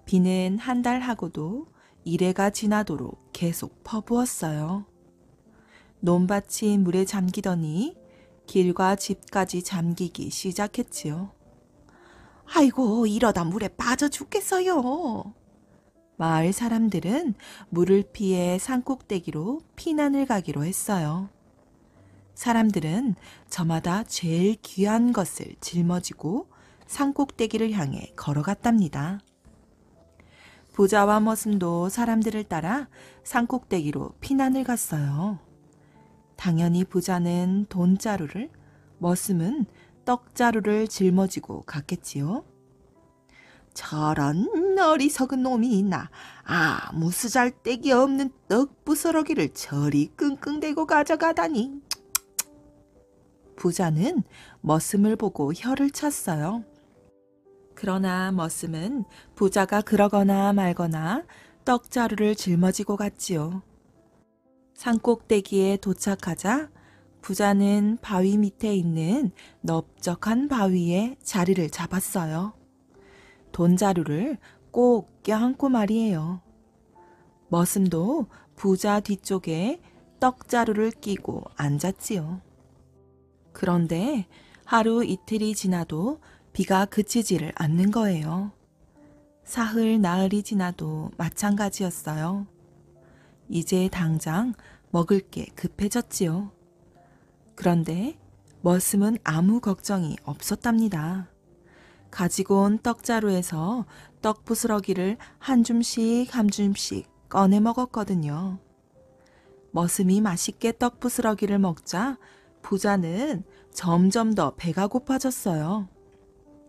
비는 한 달하고도 이래가 지나도록 계속 퍼부었어요. 논밭이 물에 잠기더니 길과 집까지 잠기기 시작했지요. 아이고, 이러다 물에 빠져 죽겠어요. 마을 사람들은 물을 피해 산꼭대기로 피난을 가기로 했어요. 사람들은 저마다 제일 귀한 것을 짊어지고 산꼭대기를 향해 걸어갔답니다. 부자와 머슴도 사람들을 따라 산꼭대기로 피난을 갔어요. 당연히 부자는 돈자루를, 머슴은 떡자루를 짊어지고 갔겠지요. 저런 어리석은 놈이 있나. 아무 수잘데기 없는 떡부스러기를 저리 끙끙대고 가져가다니. 부자는 머슴을 보고 혀를 찼어요. 그러나 머슴은 부자가 그러거나 말거나 떡자루를 짊어지고 갔지요. 산꼭대기에 도착하자 부자는 바위 밑에 있는 넓적한 바위에 자리를 잡았어요. 돈자루를 꼭 껴안고 말이에요. 머슴도 부자 뒤쪽에 떡자루를 끼고 앉았지요. 그런데 하루 이틀이 지나도 비가 그치지를 않는 거예요. 사흘 나흘이 지나도 마찬가지였어요. 이제 당장 먹을 게 급해졌지요. 그런데 머슴은 아무 걱정이 없었답니다. 가지고 온 떡자루에서 떡 부스러기를 한 줌씩 한 줌씩 꺼내 먹었거든요. 머슴이 맛있게 떡 부스러기를 먹자 부자는 점점 더 배가 고파졌어요.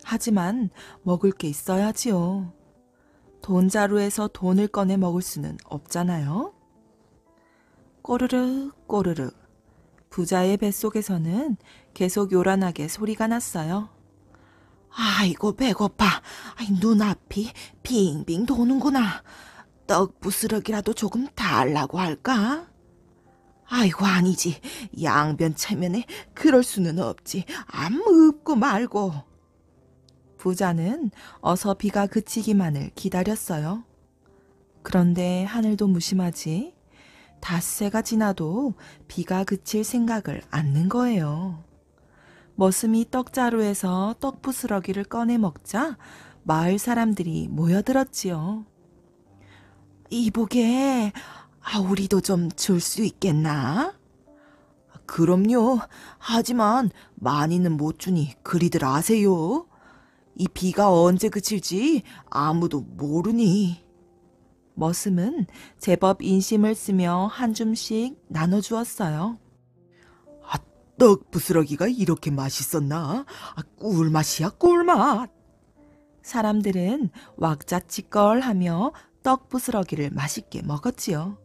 하지만 먹을 게 있어야지요. 돈자루에서 돈을 꺼내 먹을 수는 없잖아요. 꼬르륵 꼬르륵 부자의 뱃속에서는 계속 요란하게 소리가 났어요. 아이고 배고파. 아이, 눈앞이 빙빙 도는구나. 떡 부스럭이라도 조금 달라고 할까? 아이고 아니지 양변 체면에 그럴 수는 없지 아무 없고 말고 부자는 어서 비가 그치기만을 기다렸어요. 그런데 하늘도 무심하지 닷새가 지나도 비가 그칠 생각을 않는 거예요. 머슴이 떡자루에서 떡부스러기를 꺼내 먹자 마을 사람들이 모여들었지요. 이보게 아, 우리도 좀 줄 수 있겠나? 그럼요. 하지만 많이는 못 주니 그리들 아세요. 이 비가 언제 그칠지 아무도 모르니. 머슴은 제법 인심을 쓰며 한 줌씩 나눠주었어요. 아, 떡 부스러기가 이렇게 맛있었나? 아, 꿀맛이야, 꿀맛! 사람들은 왁자지껄 하며 떡 부스러기를 맛있게 먹었지요.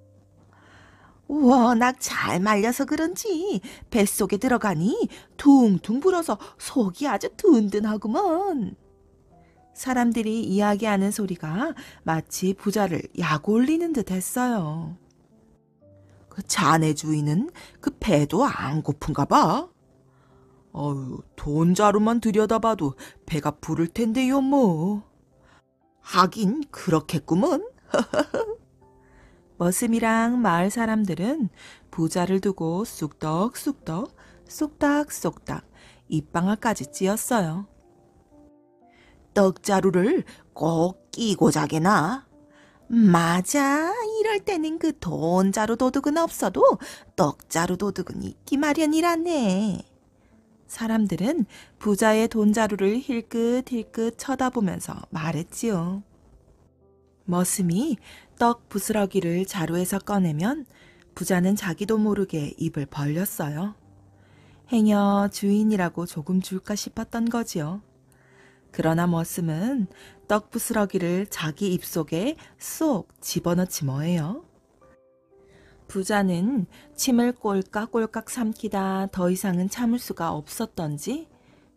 워낙 잘 말려서 그런지 뱃속에 들어가니 둥둥 불어서 속이 아주 든든하구먼. 사람들이 이야기하는 소리가 마치 부자를 약올리는 듯 했어요. 그 자네 주인은 그 배도 안 고픈가 봐. 어휴, 돈 자루만 들여다봐도 배가 부를 텐데요, 뭐. 하긴 그렇겠구먼. 머슴이랑 마을 사람들은 부자를 두고 쑥덕쑥덕, 쑥닥쑥닥 입방아까지 찧었어요. 떡자루를 꼭 끼고 자게나. 맞아. 이럴 때는 그 돈자루 도둑은 없어도 떡자루 도둑은 있기 마련이라네. 사람들은 부자의 돈자루를 힐끗힐끗 쳐다보면서 말했지요. 머슴이 떡 부스러기를 자루에서 꺼내면 부자는 자기도 모르게 입을 벌렸어요. 행여 주인이라고 조금 줄까 싶었던 거지요. 그러나 머슴은 떡 부스러기를 자기 입속에 쏙 집어넣지 뭐예요. 부자는 침을 꼴깍꼴깍 삼키다 더 이상은 참을 수가 없었던지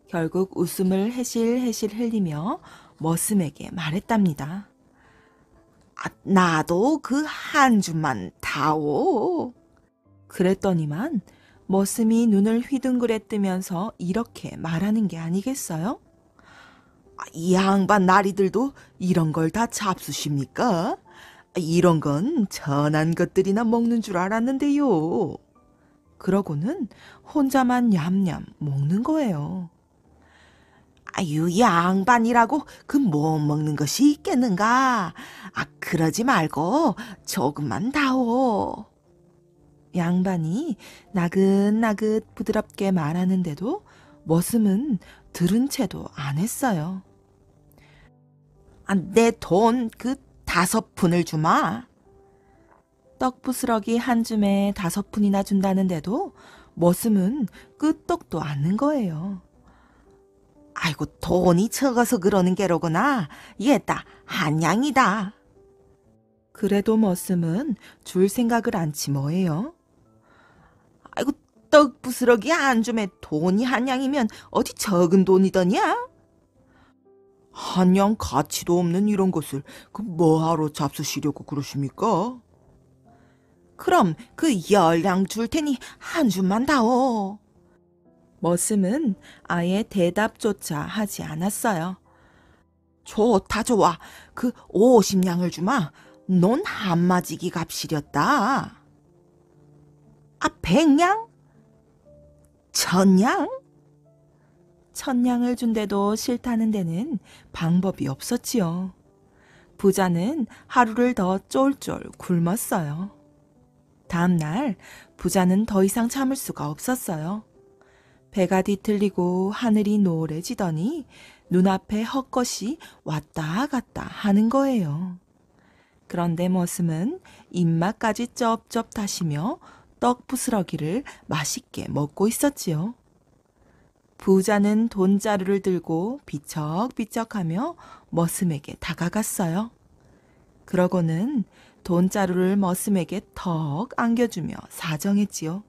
결국 웃음을 해실해실 흘리며 머슴에게 말했답니다. 아, 나도 그 한 줌만 다오. 그랬더니만 머슴이 눈을 휘둥그레 뜨면서 이렇게 말하는 게 아니겠어요? 아, 이 양반 나리들도 이런 걸 다 잡수십니까? 이런 건천한 것들이나 먹는 줄 알았는데요. 그러고는 혼자만 냠냠 먹는 거예요. 아유 양반이라고 그못 뭐 먹는 것이 있겠는가? 아 그러지 말고 조금만 다오. 양반이 나긋나긋 부드럽게 말하는데도 머슴은 들은 채도 안 했어요. 아, 내돈 그 다섯 푼을 주마. 떡부스러기 한 줌에 다섯 푼이나 준다는데도 머슴은 끄떡도 그 않는 거예요. 아이고 돈이 적어서 그러는 게로구나. 얘다 한양이다. 그래도 머슴은 줄 생각을 안치 뭐예요? 아이고 떡 부스러기 안줌에 돈이 한양이면 어디 적은 돈이더냐? 한양 가치도 없는 이런 것을 그 뭐하러 잡수시려고 그러십니까? 그럼 그 열량 줄 테니 한 줌만 다오. 머슴은 아예 대답조차 하지 않았어요. 좋다 좋아. 그 오십 양을 주마. 넌 한마지기 값이렸다. 아 백냥? 천냥? 천냥을 준대도 싫다는 데는 방법이 없었지요. 부자는 하루를 더 쫄쫄 굶었어요. 다음날 부자는 더 이상 참을 수가 없었어요. 배가 뒤틀리고 하늘이 노래지더니 눈앞에 헛것이 왔다 갔다 하는 거예요. 그런데 머슴은 입맛까지 쩝쩝 타시며떡 부스러기를 맛있게 먹고 있었지요. 부자는 돈자루를 들고 비척비척하며 머슴에게 다가갔어요. 그러고는 돈자루를 머슴에게 턱 안겨주며 사정했지요.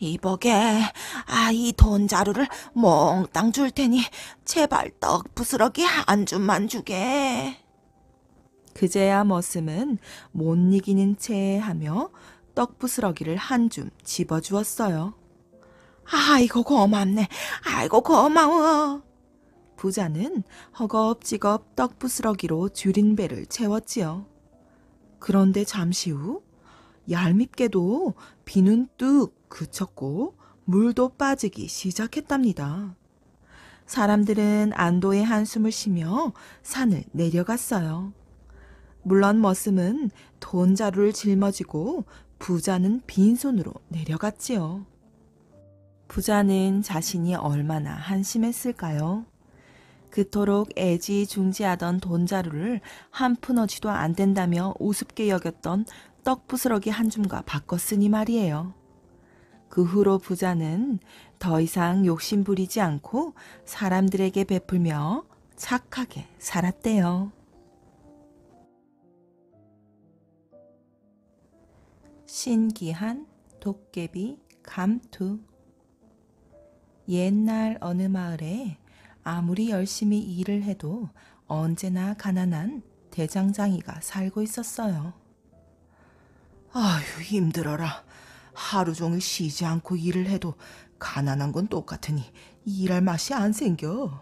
이보게, 아, 이 돈 자루를 몽땅 줄 테니 제발 떡 부스러기 한 줌만 주게. 그제야 머슴은 못 이기는 채 하며 떡 부스러기를 한 줌 집어주었어요. 아이고 고맙네. 아이고 고마워. 부자는 허겁지겁 떡 부스러기로 줄인 배를 채웠지요. 그런데 잠시 후 얄밉게도 비는 뚝 그쳤고 물도 빠지기 시작했답니다. 사람들은 안도의 한숨을 쉬며 산을 내려갔어요. 물론 머슴은 돈 자루를 짊어지고 부자는 빈손으로 내려갔지요. 부자는 자신이 얼마나 한심했을까요? 그토록 애지중지하던 돈자루를 한푼어지도안 된다며 우습게 여겼던 떡부스러기 한 줌과 바꿨으니 말이에요. 그 후로 부자는 더 이상 욕심 부리지 않고 사람들에게 베풀며 착하게 살았대요. 신기한 도깨비 감투 옛날 어느 마을에 아무리 열심히 일을 해도 언제나 가난한 대장장이가 살고 있었어요. 아휴 힘들어라. 하루 종일 쉬지 않고 일을 해도 가난한 건 똑같으니 일할 맛이 안 생겨.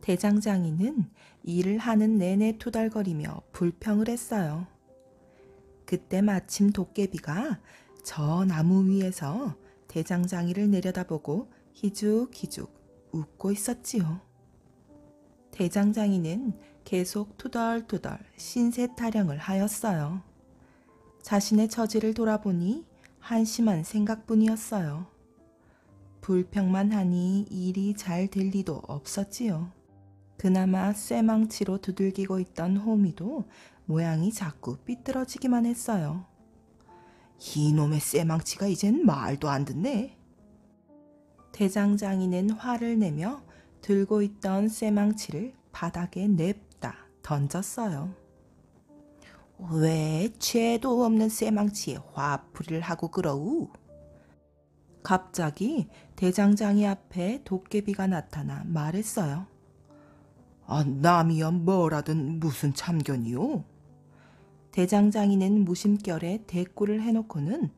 대장장이는 일을 하는 내내 투덜거리며 불평을 했어요. 그때 마침 도깨비가 저 나무 위에서 대장장이를 내려다보고 희죽희죽 웃고 있었지요. 대장장이는 계속 투덜투덜 신세 타령을 하였어요. 자신의 처지를 돌아보니 한심한 생각뿐이었어요. 불평만 하니 일이 잘 될 리도 없었지요. 그나마 쇠망치로 두들기고 있던 호미도 모양이 자꾸 삐뚤어지기만 했어요. 이놈의 쇠망치가 이젠 말도 안 듣네. 대장장이는 화를 내며 들고 있던 쇠망치를 바닥에 냅다 던졌어요. 왜 죄도 없는 쇠망치에 화풀이를 하고 그러우 갑자기 대장장이 앞에 도깨비가 나타나 말했어요. 아, 남이야 뭐라든 무슨 참견이오 대장장이는 무심결에 대꾸를 해놓고는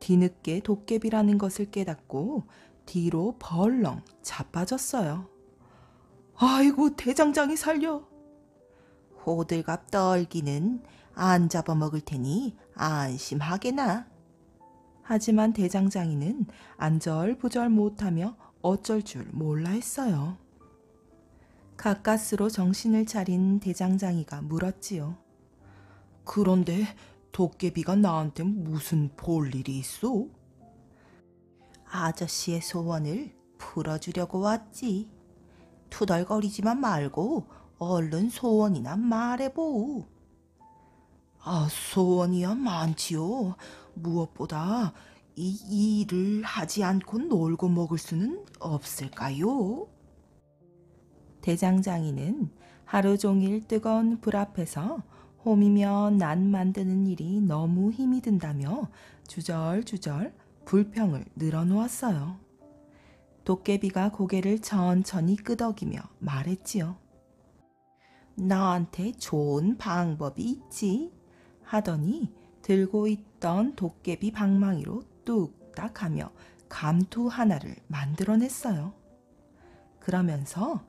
뒤늦게 도깨비라는 것을 깨닫고 뒤로 벌렁 자빠졌어요. 아이고 대장장이 살려. 호들갑 떨기는 안 잡아먹을 테니 안심하게나. 하지만 대장장이는 안절부절 못하며 어쩔 줄 몰라 했어요. 가까스로 정신을 차린 대장장이가 물었지요. 그런데 도깨비가 나한테 무슨 볼 일이 있어? 아저씨의 소원을 풀어주려고 왔지. 투덜거리지만 말고 얼른 소원이나 말해보우. 아, 소원이야 많지요. 무엇보다 이 일을 하지 않고 놀고 먹을 수는 없을까요? 대장장이는 하루 종일 뜨거운 불 앞에서 홈이며 난 만드는 일이 너무 힘이 든다며 주절주절 불평을 늘어놓았어요. 도깨비가 고개를 천천히 끄덕이며 말했지요. 나한테 좋은 방법이 있지. 하더니 들고 있던 도깨비 방망이로 뚝딱 하며 감투 하나를 만들어냈어요. 그러면서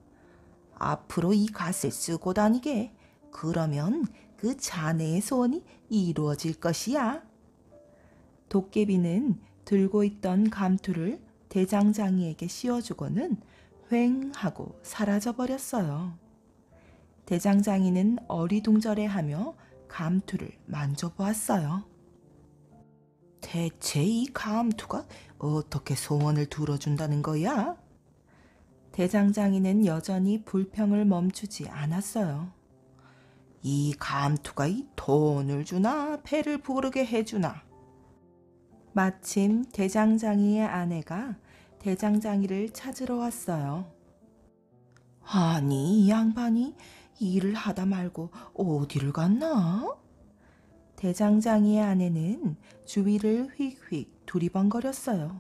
앞으로 이 갓을 쓰고 다니게. 그러면 그 자네의 소원이 이루어질 것이야. 도깨비는 들고 있던 감투를 대장장이에게 씌워주고는 휑 하고 사라져버렸어요. 대장장이는 어리둥절해하며 감투를 만져보았어요. 대체 이 감투가 어떻게 소원을 들어준다는 거야? 대장장이는 여전히 불평을 멈추지 않았어요. 이 감투가 이 돈을 주나 배를 부르게 해주나. 마침 대장장이의 아내가 대장장이를 찾으러 왔어요. 아니, 이 양반이 일을 하다 말고 어디를 갔나? 대장장이의 아내는 주위를 휙휙 두리번거렸어요.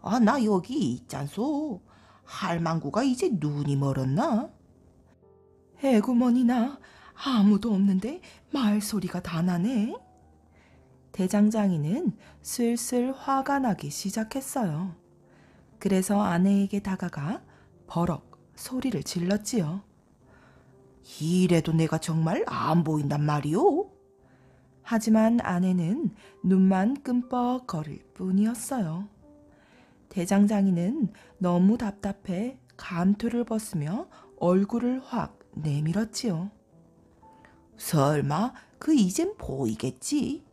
아, 나 여기 있잖소. 할망구가 이제 눈이 멀었나? 에구머니나 아무도 없는데 말소리가 다 나네. 대장장이는 슬슬 화가 나기 시작했어요. 그래서 아내에게 다가가 버럭 소리를 질렀지요. 이래도 내가 정말 안 보인단 말이오. 하지만 아내는 눈만 끔뻑거릴 뿐이었어요. 대장장이는 너무 답답해 감투를 벗으며 얼굴을 확 내밀었지요. 설마 그 이젠 보이겠지?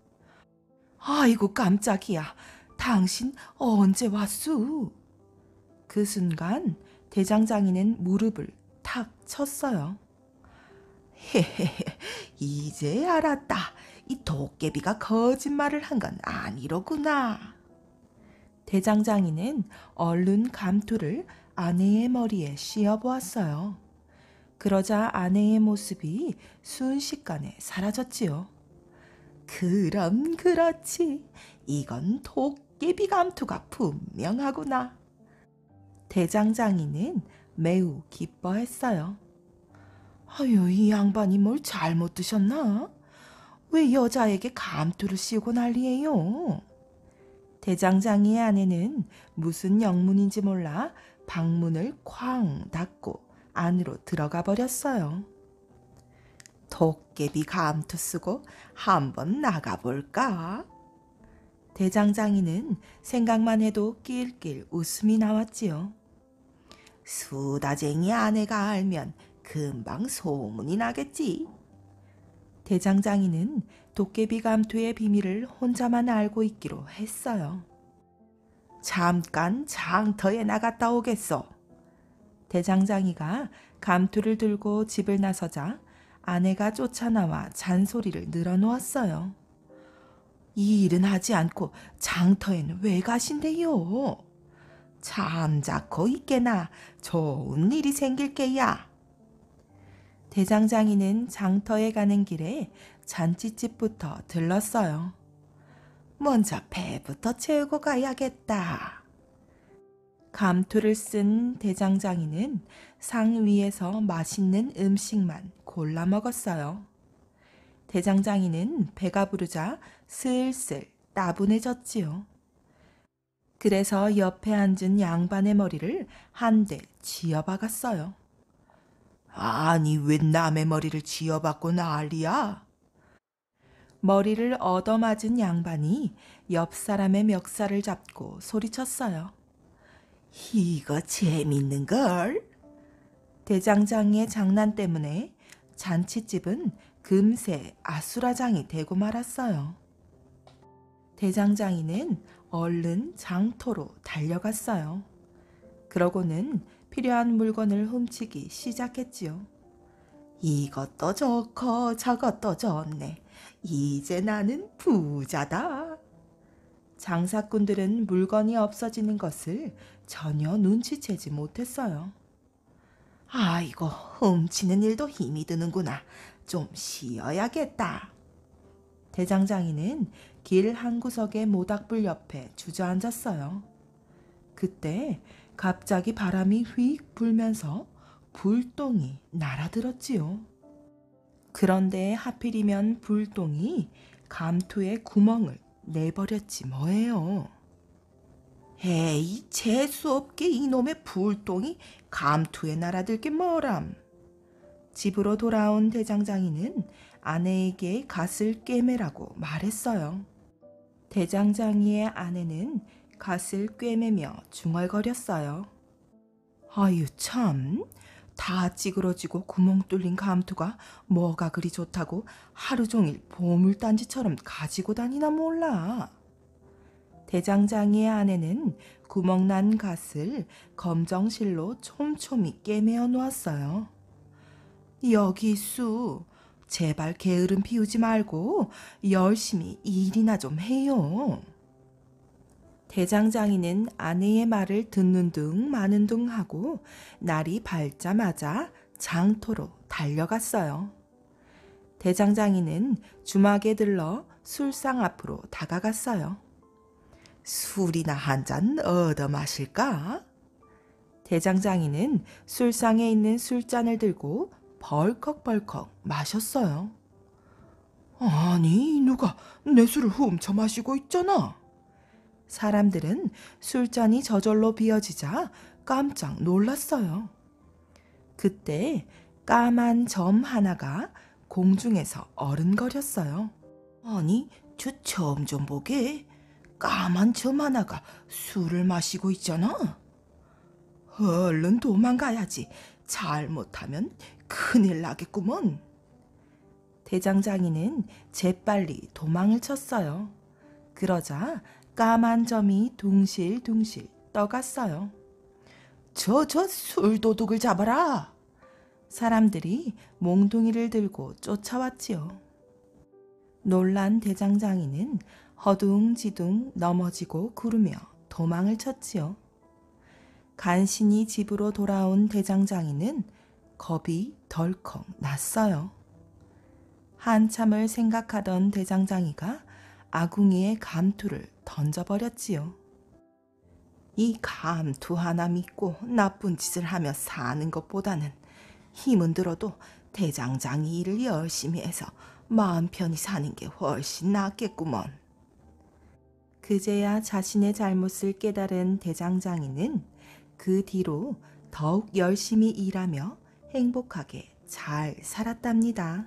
아이고 깜짝이야. 당신 언제 왔수? 그 순간 대장장이는 무릎을 탁 쳤어요. 헤헤헤 이제 알았다. 이 도깨비가 거짓말을 한 건 아니로구나. 대장장이는 얼른 감투를 아내의 머리에 씌어보았어요. 그러자 아내의 모습이 순식간에 사라졌지요. 그럼 그렇지. 이건 도깨비 감투가 분명하구나. 대장장이는 매우 기뻐했어요. 아유, 이 양반이 뭘 잘못 드셨나? 왜 여자에게 감투를 씌우고 난리예요? 대장장이의 아내는 무슨 영문인지 몰라 방문을 쾅 닫고 안으로 들어가 버렸어요. 도깨비 감투 쓰고 한번 나가볼까? 대장장이는 생각만 해도 낄낄 웃음이 나왔지요. 수다쟁이 아내가 알면 금방 소문이 나겠지. 대장장이는 도깨비 감투의 비밀을 혼자만 알고 있기로 했어요. 잠깐 장터에 나갔다 오겠어. 대장장이가 감투를 들고 집을 나서자 아내가 쫓아나와 잔소리를 늘어놓았어요. 이 일은 하지 않고 장터에는 왜 가신대요? 잠자코 있게나 좋은 일이 생길 게야. 대장장이는 장터에 가는 길에 잔치집부터 들렀어요. 먼저 배부터 채우고 가야겠다. 감투를 쓴 대장장이는 상 위에서 맛있는 음식만 골라 먹었어요. 대장장이는 배가 부르자 슬슬 따분해졌지요. 그래서 옆에 앉은 양반의 머리를 한 대 쥐어박았어요. 아니 왜 남의 머리를 쥐어받고 난리야? 머리를 얻어맞은 양반이 옆 사람의 멱살을 잡고 소리쳤어요. 이거 재밌는걸? 대장장이의 장난 때문에 잔칫집은 금세 아수라장이 되고 말았어요. 대장장이는 얼른 장터로 달려갔어요. 그러고는 필요한 물건을 훔치기 시작했지요. 이것도 좋고 저것도 좋네. 이제 나는 부자다. 장사꾼들은 물건이 없어지는 것을 전혀 눈치채지 못했어요. 아이고 훔치는 일도 힘이 드는구나. 좀 쉬어야겠다. 대장장이는 길 한구석의 모닥불 옆에 주저앉았어요. 그때 갑자기 바람이 휙 불면서 불똥이 날아들었지요. 그런데 하필이면 불똥이 감투의 구멍을 내버렸지 뭐예요. 에이 재수없게 이놈의 불똥이 감투에 날아들게 뭐람. 집으로 돌아온 대장장이는 아내에게 갓을 깨매라고 말했어요. 대장장이의 아내는 갓을 꿰매며 중얼거렸어요. 아유 참, 다 찌그러지고 구멍 뚫린 감투가 뭐가 그리 좋다고 하루 종일 보물단지처럼 가지고 다니나 몰라. 대장장이의 아내는 구멍난 갓을 검정실로 촘촘히 꿰매어 놓았어요. 여기 수, 제발 게으름 피우지 말고 열심히 일이나 좀 해요. 대장장이는 아내의 말을 듣는 둥 마는 둥 하고 날이 밝자마자 장터로 달려갔어요. 대장장이는 주막에 들러 술상 앞으로 다가갔어요. 술이나 한 잔 얻어 마실까? 대장장이는 술상에 있는 술잔을 들고 벌컥벌컥 마셨어요. 아니, 누가 내 술을 훔쳐 마시고 있잖아. 사람들은 술잔이 저절로 비어지자 깜짝 놀랐어요. 그때 까만 점 하나가 공중에서 어른거렸어요. 아니, 저 처음 좀 보게. 까만 점 하나가 술을 마시고 있잖아. 얼른 도망가야지. 잘못하면 큰일 나겠구먼. 대장장이는 재빨리 도망을 쳤어요. 그러자 까만 점이 둥실둥실 떠갔어요. 저, 저 술도둑을 잡아라! 사람들이 몽둥이를 들고 쫓아왔지요. 놀란 대장장이는 허둥지둥 넘어지고 구르며 도망을 쳤지요. 간신히 집으로 돌아온 대장장이는 겁이 덜컥 났어요. 한참을 생각하던 대장장이가 아궁이에 감투를 던져버렸지요. 이 감투 하나 믿고 나쁜 짓을 하며 사는 것보다는 힘은 들어도 대장장이 일을 열심히 해서 마음 편히 사는 게 훨씬 낫겠구먼. 그제야 자신의 잘못을 깨달은 대장장이는 그 뒤로 더욱 열심히 일하며 행복하게 잘 살았답니다.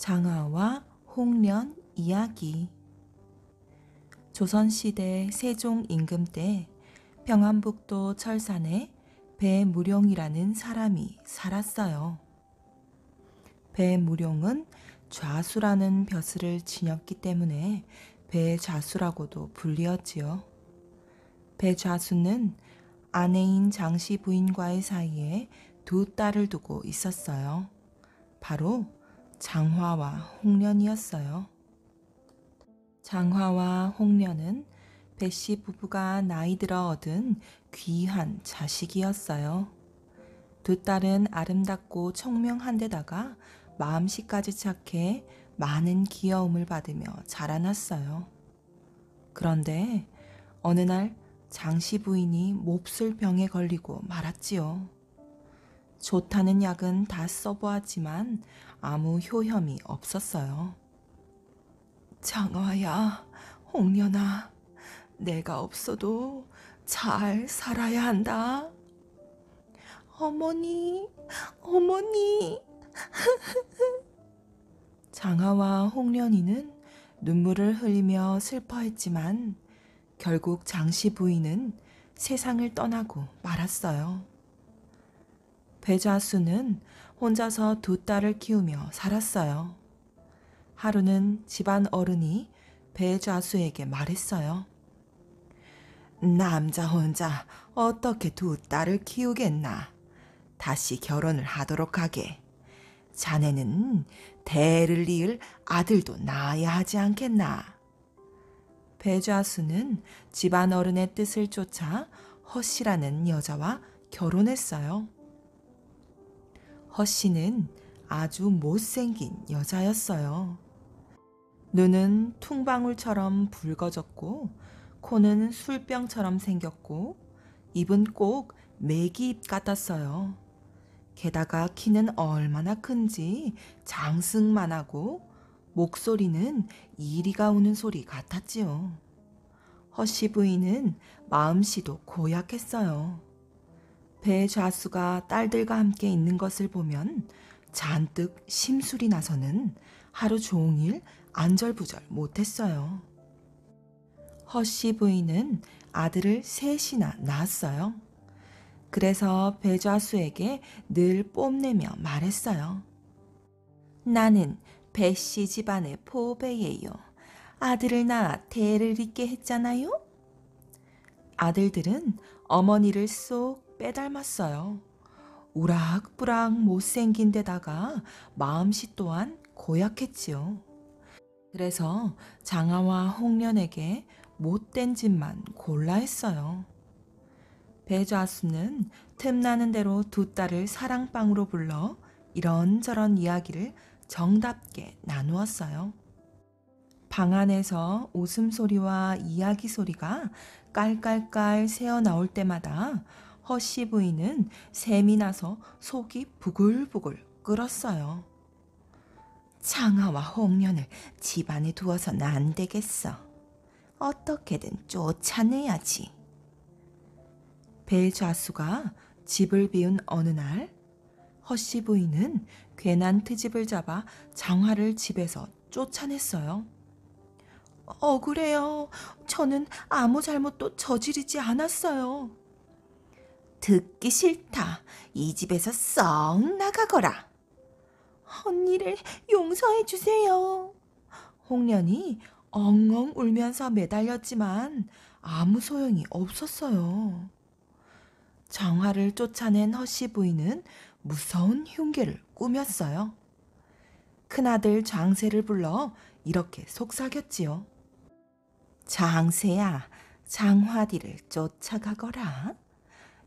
장하와 홍련 이야기 조선시대 세종 임금 때 평안북도 철산에 배무룡이라는 사람이 살았어요. 배무룡은 좌수라는 벼슬을 지녔기 때문에 배좌수라고도 불리었지요. 배좌수는 아내인 장씨 부인과의 사이에 두 딸을 두고 있었어요. 바로 장화와 홍련이었어요. 장화와 홍련은 백씨 부부가 나이 들어 얻은 귀한 자식이었어요. 두 딸은 아름답고 청명한데다가 마음씨까지 착해 많은 귀여움을 받으며 자라났어요. 그런데 어느 날 장씨 부인이 몹쓸 병에 걸리고 말았지요. 좋다는 약은 다 써보았지만 아무 효험이 없었어요. 장화야, 홍련아, 내가 없어도 잘 살아야 한다. 어머니, 어머니. 장하와 홍련이는 눈물을 흘리며 슬퍼했지만 결국 장시 부인은 세상을 떠나고 말았어요. 배자수는 혼자서 두 딸을 키우며 살았어요. 하루는 집안 어른이 배좌수에게 말했어요. 남자 혼자 어떻게 두 딸을 키우겠나. 다시 결혼을 하도록 하게. 자네는 대를 이을 아들도 낳아야 하지 않겠나. 배좌수는 집안 어른의 뜻을 쫓아 허씨라는 여자와 결혼했어요. 허 씨는 아주 못생긴 여자였어요. 눈은 퉁방울처럼 붉어졌고, 코는 술병처럼 생겼고, 입은 꼭 메기 입 같았어요. 게다가 키는 얼마나 큰지 장승만 하고, 목소리는 이리가 우는 소리 같았지요. 허씨 부인은 마음씨도 고약했어요. 배 좌수가 딸들과 함께 있는 것을 보면 잔뜩 심술이 나서는 하루 종일 안절부절 못했어요. 허씨 부인은 아들을 셋이나 낳았어요. 그래서 배좌수에게 늘 뽐내며 말했어요. 나는 배씨 집안의 포배예요. 아들을 낳아 대를 잇게 했잖아요. 아들들은 어머니를 쏙 빼닮았어요. 우락부락 못생긴 데다가 마음씨 또한 고약했지요. 그래서 장하와 홍련에게 못된 짓만 골라 했어요. 배좌수는 틈나는 대로 두 딸을 사랑방으로 불러 이런저런 이야기를 정답게 나누었어요. 방 안에서 웃음소리와 이야기 소리가 깔깔깔 새어 나올 때마다 허씨 부인은 샘이 나서 속이 부글부글 끓었어요. 창하와 홍련을 집안에 두어서는 안 되겠어. 어떻게든 쫓아내야지. 벨좌수가 집을 비운 어느 날 허씨 부인은 괜한 트집을 잡아 장화를 집에서 쫓아냈어요. 억울해요. 저는 아무 잘못도 저지르지 않았어요. 듣기 싫다. 이 집에서 썩 나가거라. 언니를 용서해 주세요. 홍련이 엉엉 울면서 매달렸지만 아무 소용이 없었어요. 정화를 쫓아낸 허씨 부인은 무서운 흉계를 꾸몄어요. 큰아들 장세를 불러 이렇게 속삭였지요. 장세야, 장화디를 쫓아가거라.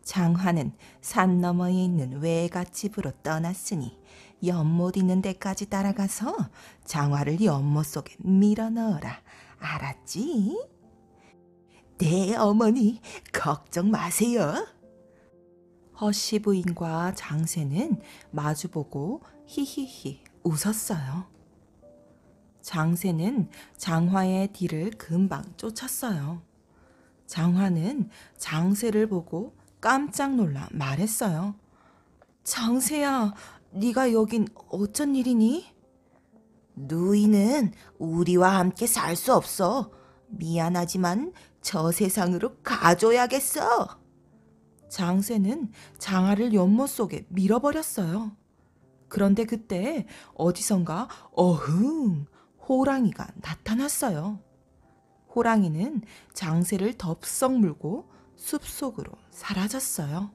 장화는 산 너머에 있는 외갓 집으로 떠났으니 연못 있는 데까지 따라가서 장화를 연못 속에 밀어 넣어라. 알았지? 네, 어머니, 걱정 마세요. 허씨 부인과 장세는 마주보고 히히히 웃었어요. 장세는 장화의 뒤를 금방 쫓았어요. 장화는 장세를 보고 깜짝 놀라 말했어요. 장세야, 네가 여긴 어쩐 일이니? 누이는 우리와 함께 살 수 없어. 미안하지만 저 세상으로 가줘야겠어. 장세는 장아를 연못 속에 밀어버렸어요. 그런데 그때 어디선가 어흥 호랑이가 나타났어요. 호랑이는 장세를 덥석 물고 숲속으로 사라졌어요.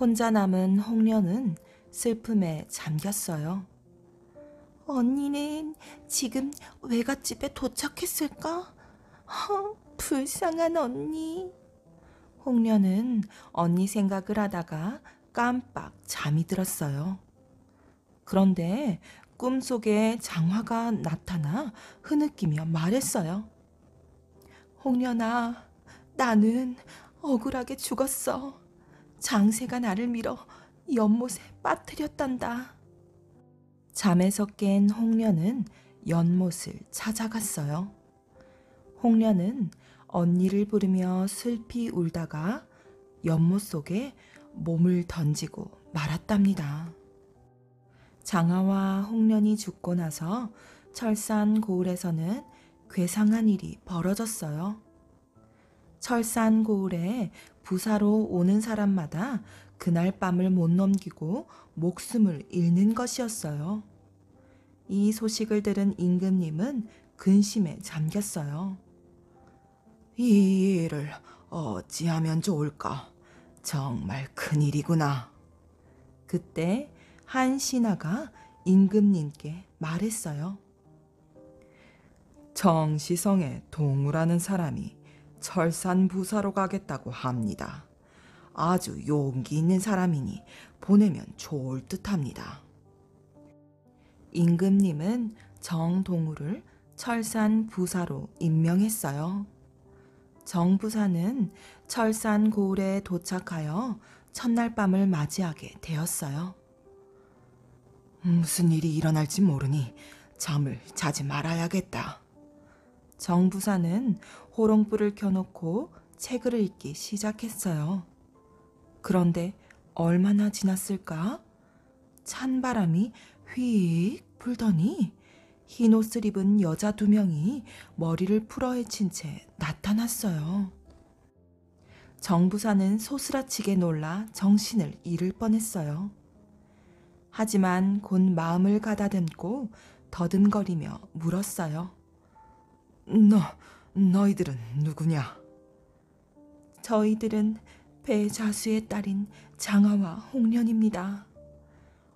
혼자 남은 홍련은 슬픔에 잠겼어요. 언니는 지금 외갓집에 도착했을까? 허, 불쌍한 언니. 홍련은 언니 생각을 하다가 깜빡 잠이 들었어요. 그런데 꿈속에 장화가 나타나 흐느끼며 말했어요. 홍련아, 나는 억울하게 죽었어. 장세가 나를 밀어 연못에 빠뜨렸단다. 잠에서 깬 홍련은 연못을 찾아갔어요. 홍련은 언니를 부르며 슬피 울다가 연못 속에 몸을 던지고 말았답니다. 장아와 홍련이 죽고 나서 철산 고을에서는 괴상한 일이 벌어졌어요. 철산 고을에 부사로 오는 사람마다 그날 밤을 못 넘기고 목숨을 잃는 것이었어요. 이 소식을 들은 임금님은 근심에 잠겼어요. 이 일을 어찌하면 좋을까? 정말 큰일이구나. 그때 한 신하가 임금님께 말했어요. 정시성의 동우라는 사람이 철산부사로 가겠다고 합니다. 아주 용기 있는 사람이니 보내면 좋을 듯 합니다. 임금님은 정동우를 철산부사로 임명했어요. 정부사는 철산 고을에 도착하여 첫날 밤을 맞이하게 되었어요. 무슨 일이 일어날지 모르니 잠을 자지 말아야겠다. 정부사는 호롱불을 켜놓고 책을 읽기 시작했어요. 그런데 얼마나 지났을까? 찬 바람이 휙 불더니 흰 옷을 입은 여자 두 명이 머리를 풀어헤친 채 나타났어요. 정부사는 소스라치게 놀라 정신을 잃을 뻔했어요. 하지만 곧 마음을 가다듬고 더듬거리며 물었어요. 너, 너희들은 누구냐? 저희들은 배자수의 딸인 장아와 홍련입니다.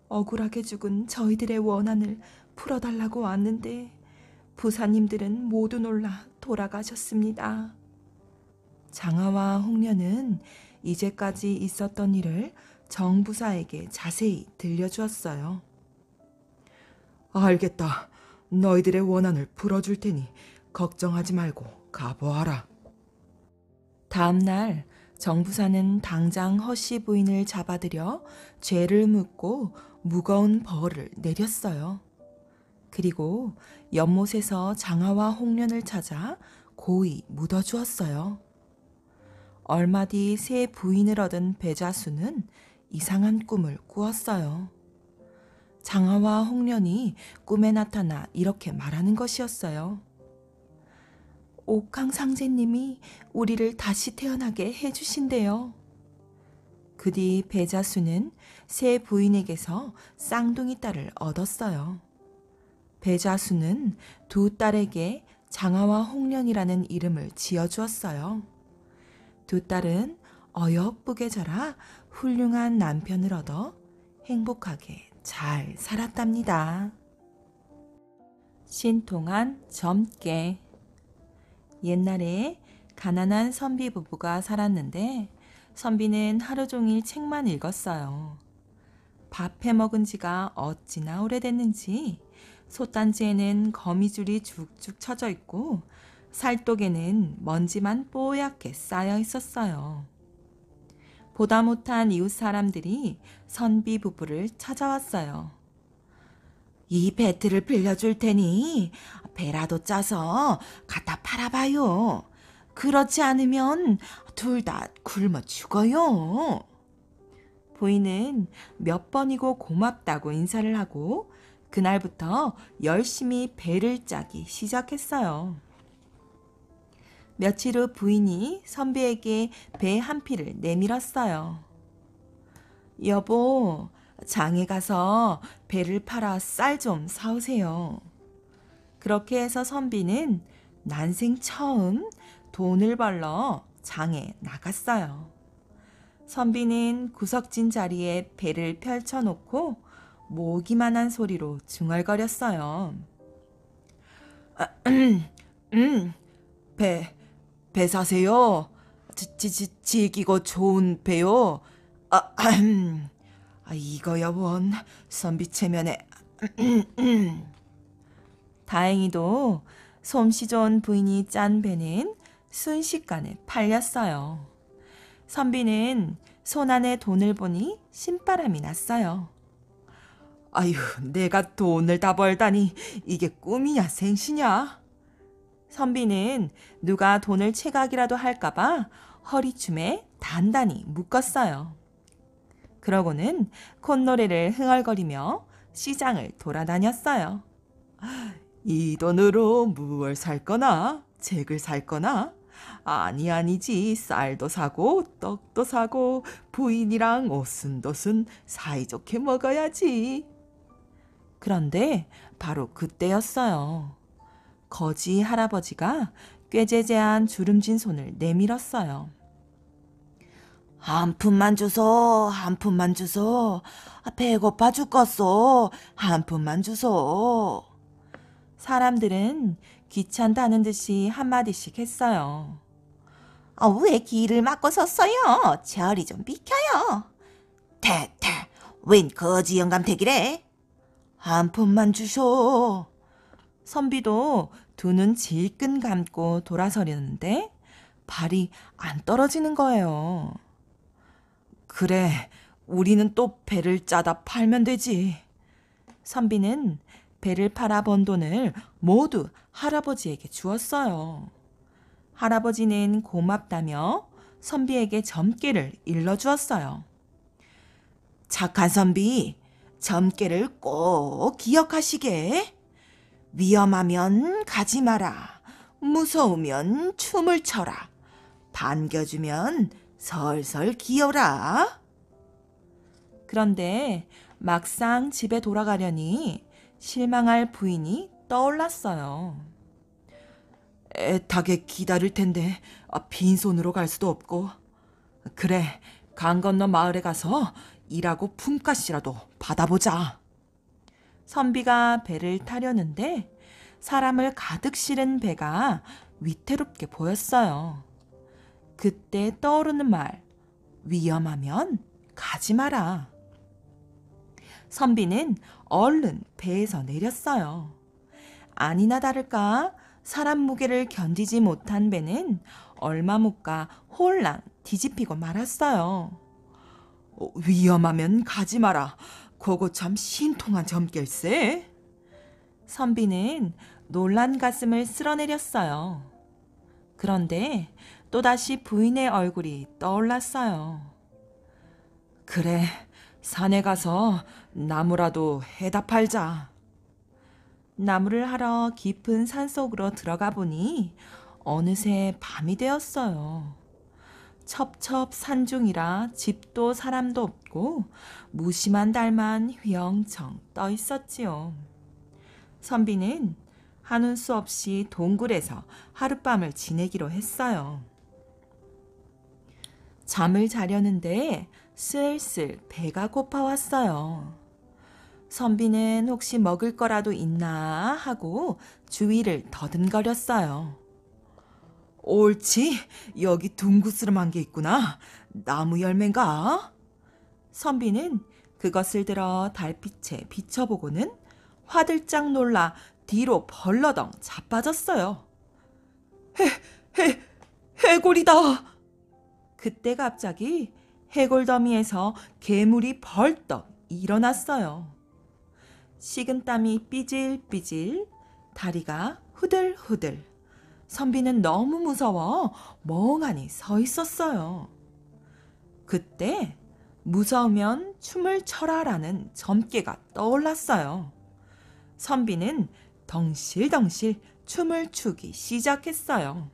억울하게 죽은 저희들의 원한을 풀어달라고 왔는데 부사님들은 모두 놀라 돌아가셨습니다. 장아와 홍련은 이제까지 있었던 일을 정부사에게 자세히 들려주었어요. 알겠다. 너희들의 원한을 풀어줄 테니 걱정하지 말고 가보아라. 다음 날 정부사는 당장 허씨 부인을 잡아들여 죄를 묻고 무거운 벌을 내렸어요. 그리고 연못에서 장화와 홍련을 찾아 고이 묻어주었어요. 얼마 뒤 새 부인을 얻은 배자수는 이상한 꿈을 꾸었어요. 장화와 홍련이 꿈에 나타나 이렇게 말하는 것이었어요. 옥황 상제님이 우리를 다시 태어나게 해주신대요. 그 뒤 배자수는 새 부인에게서 쌍둥이 딸을 얻었어요. 배자수는 두 딸에게 장하와 홍련이라는 이름을 지어주었어요. 두 딸은 어여쁘게 자라 훌륭한 남편을 얻어 행복하게 잘 살았답니다. 신통한 젊게 옛날에 가난한 선비 부부가 살았는데 선비는 하루 종일 책만 읽었어요. 밥해 먹은 지가 어찌나 오래됐는지 솥단지에는 거미줄이 죽죽 쳐져 있고 살독에는 먼지만 뽀얗게 쌓여 있었어요. 보다 못한 이웃 사람들이 선비 부부를 찾아왔어요. 이 배트를 빌려줄 테니 배라도 짜서 갖다 팔아봐요. 그렇지 않으면 둘 다 굶어 죽어요. 보이는 몇 번이고 고맙다고 인사를 하고 그날부터 열심히 배를 짜기 시작했어요. 며칠 후 부인이 선비에게 배 한 피를 내밀었어요. 여보, 장에 가서 배를 팔아 쌀 좀 사오세요. 그렇게 해서 선비는 난생 처음 돈을 벌러 장에 나갔어요. 선비는 구석진 자리에 배를 펼쳐놓고 모기만한 소리로 중얼거렸어요. 음, 배, 배 사세요. 지, 지, 지, 지기고 좋은 배요. 아, 아 이거야 원 선비 체면에 음, 음. 다행히도 솜씨 좋은 부인이 짠 배는 순식간에 팔렸어요. 선비는 손안에 돈을 보니 신바람이 났어요. 아유, 내가 돈을 다 벌다니 이게 꿈이냐 생시냐? 선비는 누가 돈을 채각이라도 할까봐 허리춤에 단단히 묶었어요. 그러고는 콧노래를 흥얼거리며 시장을 돌아다녔어요. 이 돈으로 무얼 살 거나 책을 살 거나 아니 아니지 쌀도 사고 떡도 사고 부인이랑 오순도순 사이좋게 먹어야지. 그런데 바로 그때였어요. 거지 할아버지가 꾀재재한 주름진 손을 내밀었어요. 한 푼만 주소, 한 푼만 주소. 아, 배고파 죽겠소. 한 푼만 주소. 사람들은 귀찮다는 듯이 한마디씩 했어요. 아, 왜 길을 막고 섰어요? 저리 좀 비켜요. 대대, 웬 거지 영감택이래? 한 푼만 주쇼. 선비도 두 눈 질끈 감고 돌아서려는데 발이 안 떨어지는 거예요. 그래, 우리는 또 배를 짜다 팔면 되지. 선비는 배를 팔아 번 돈을 모두 할아버지에게 주었어요. 할아버지는 고맙다며 선비에게 점괘를 일러주었어요. 착한 선비, 점괘를 꼭 기억하시게. 위험하면 가지 마라. 무서우면 춤을 춰라. 반겨주면 설설 기어라. 그런데 막상 집에 돌아가려니 실망할 부인이 떠올랐어요. 애타게 기다릴 텐데 빈손으로 갈 수도 없고 그래 강 건너 마을에 가서 일하고 품값이라도 받아보자. 선비가 배를 타려는데 사람을 가득 실은 배가 위태롭게 보였어요. 그때 떠오르는 말, 위험하면 가지 마라. 선비는 얼른 배에서 내렸어요. 아니나 다를까 사람 무게를 견디지 못한 배는 얼마 못가 홀랑 뒤집히고 말았어요. 어, 위험하면 가지 마라. 그거 참 신통한 점결세. 선비는 놀란 가슴을 쓸어내렸어요. 그런데 또다시 부인의 얼굴이 떠올랐어요. 그래, 산에 가서 나무라도 해답할자 나무를 하러 깊은 산 속으로 들어가 보니 어느새 밤이 되었어요. 첩첩 산중이라 집도 사람도 없고 무심한 달만 휘영청 떠 있었지요. 선비는 하는 수 없이 동굴에서 하룻밤을 지내기로 했어요. 잠을 자려는데 슬슬 배가 고파왔어요. 선비는 혹시 먹을 거라도 있나 하고 주위를 더듬거렸어요. 옳지, 여기 둥그스름한 게 있구나. 나무 열매인가? 선비는 그것을 들어 달빛에 비춰보고는 화들짝 놀라 뒤로 벌러덩 자빠졌어요. 해, 해, 해골이다! 그때 갑자기 해골더미에서 괴물이 벌떡 일어났어요. 식은땀이 삐질삐질, 다리가 후들후들. 선비는 너무 무서워 멍하니 서 있었어요. 그때 무서우면 춤을 춰라라는 점괘가 떠올랐어요. 선비는 덩실덩실 춤을 추기 시작했어요.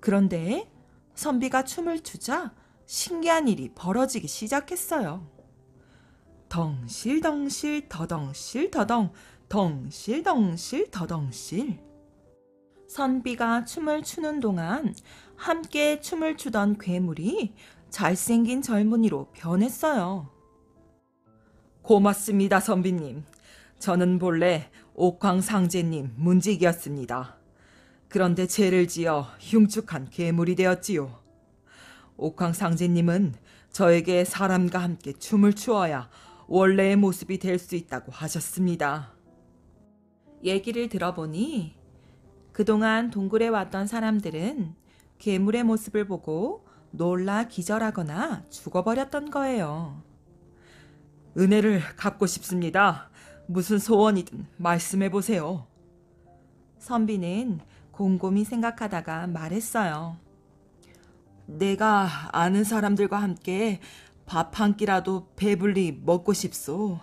그런데 선비가 춤을 추자 신기한 일이 벌어지기 시작했어요. 덩실덩실 더덩실 더덩 덩실덩실 더덩실 선비가 춤을 추는 동안 함께 춤을 추던 괴물이 잘생긴 젊은이로 변했어요. 고맙습니다, 선비님. 저는 본래 옥황상제님 문직이었습니다. 그런데 죄를 지어 흉측한 괴물이 되었지요. 옥황 상제님은 저에게 사람과 함께 춤을 추어야 원래의 모습이 될 수 있다고 하셨습니다. 얘기를 들어보니 그동안 동굴에 왔던 사람들은 괴물의 모습을 보고 놀라 기절하거나 죽어버렸던 거예요. 은혜를 갚고 싶습니다. 무슨 소원이든 말씀해 보세요. 선비는 곰곰이 생각하다가 말했어요. 내가 아는 사람들과 함께 밥 한 끼라도 배불리 먹고 싶소.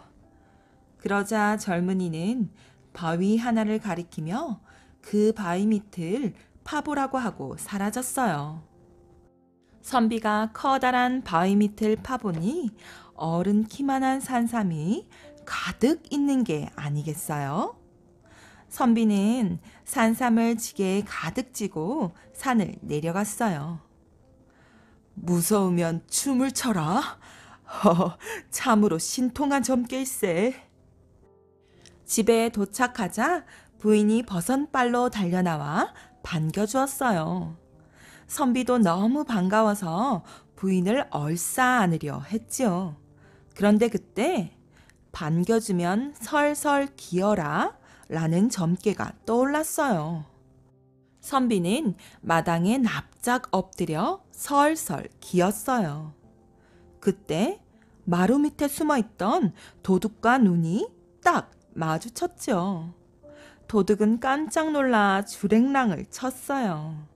그러자 젊은이는 바위 하나를 가리키며 그 바위 밑을 파보라고 하고 사라졌어요. 선비가 커다란 바위 밑을 파보니 어른 키만한 산삼이 가득 있는 게 아니겠어요? 선비는 산삼을 지게 가득 지고 산을 내려갔어요. 무서우면 춤을 춰라. 허, 참으로 신통한 점괘일세. 집에 도착하자 부인이 버선발로 달려나와 반겨주었어요. 선비도 너무 반가워서 부인을 얼싸 안으려 했지요. 그런데 그때 반겨주면 설설 기어라 라는 점괘가 떠올랐어요. 선비는 마당에 납작 엎드려 설설 기었어요. 그때 마루 밑에 숨어 있던 도둑과 눈이 딱 마주쳤죠. 도둑은 깜짝 놀라 주랭랑을 쳤어요.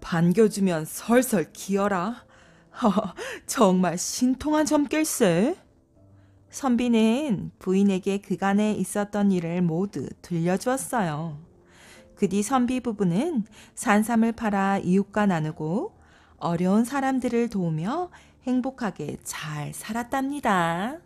반겨주면 설설 기어라. 허, 정말 신통한 점길세 선비는 부인에게 그간에 있었던 일을 모두 들려주었어요. 그뒤 선비 부부는 산삼을 팔아 이웃과 나누고 어려운 사람들을 도우며 행복하게 잘 살았답니다.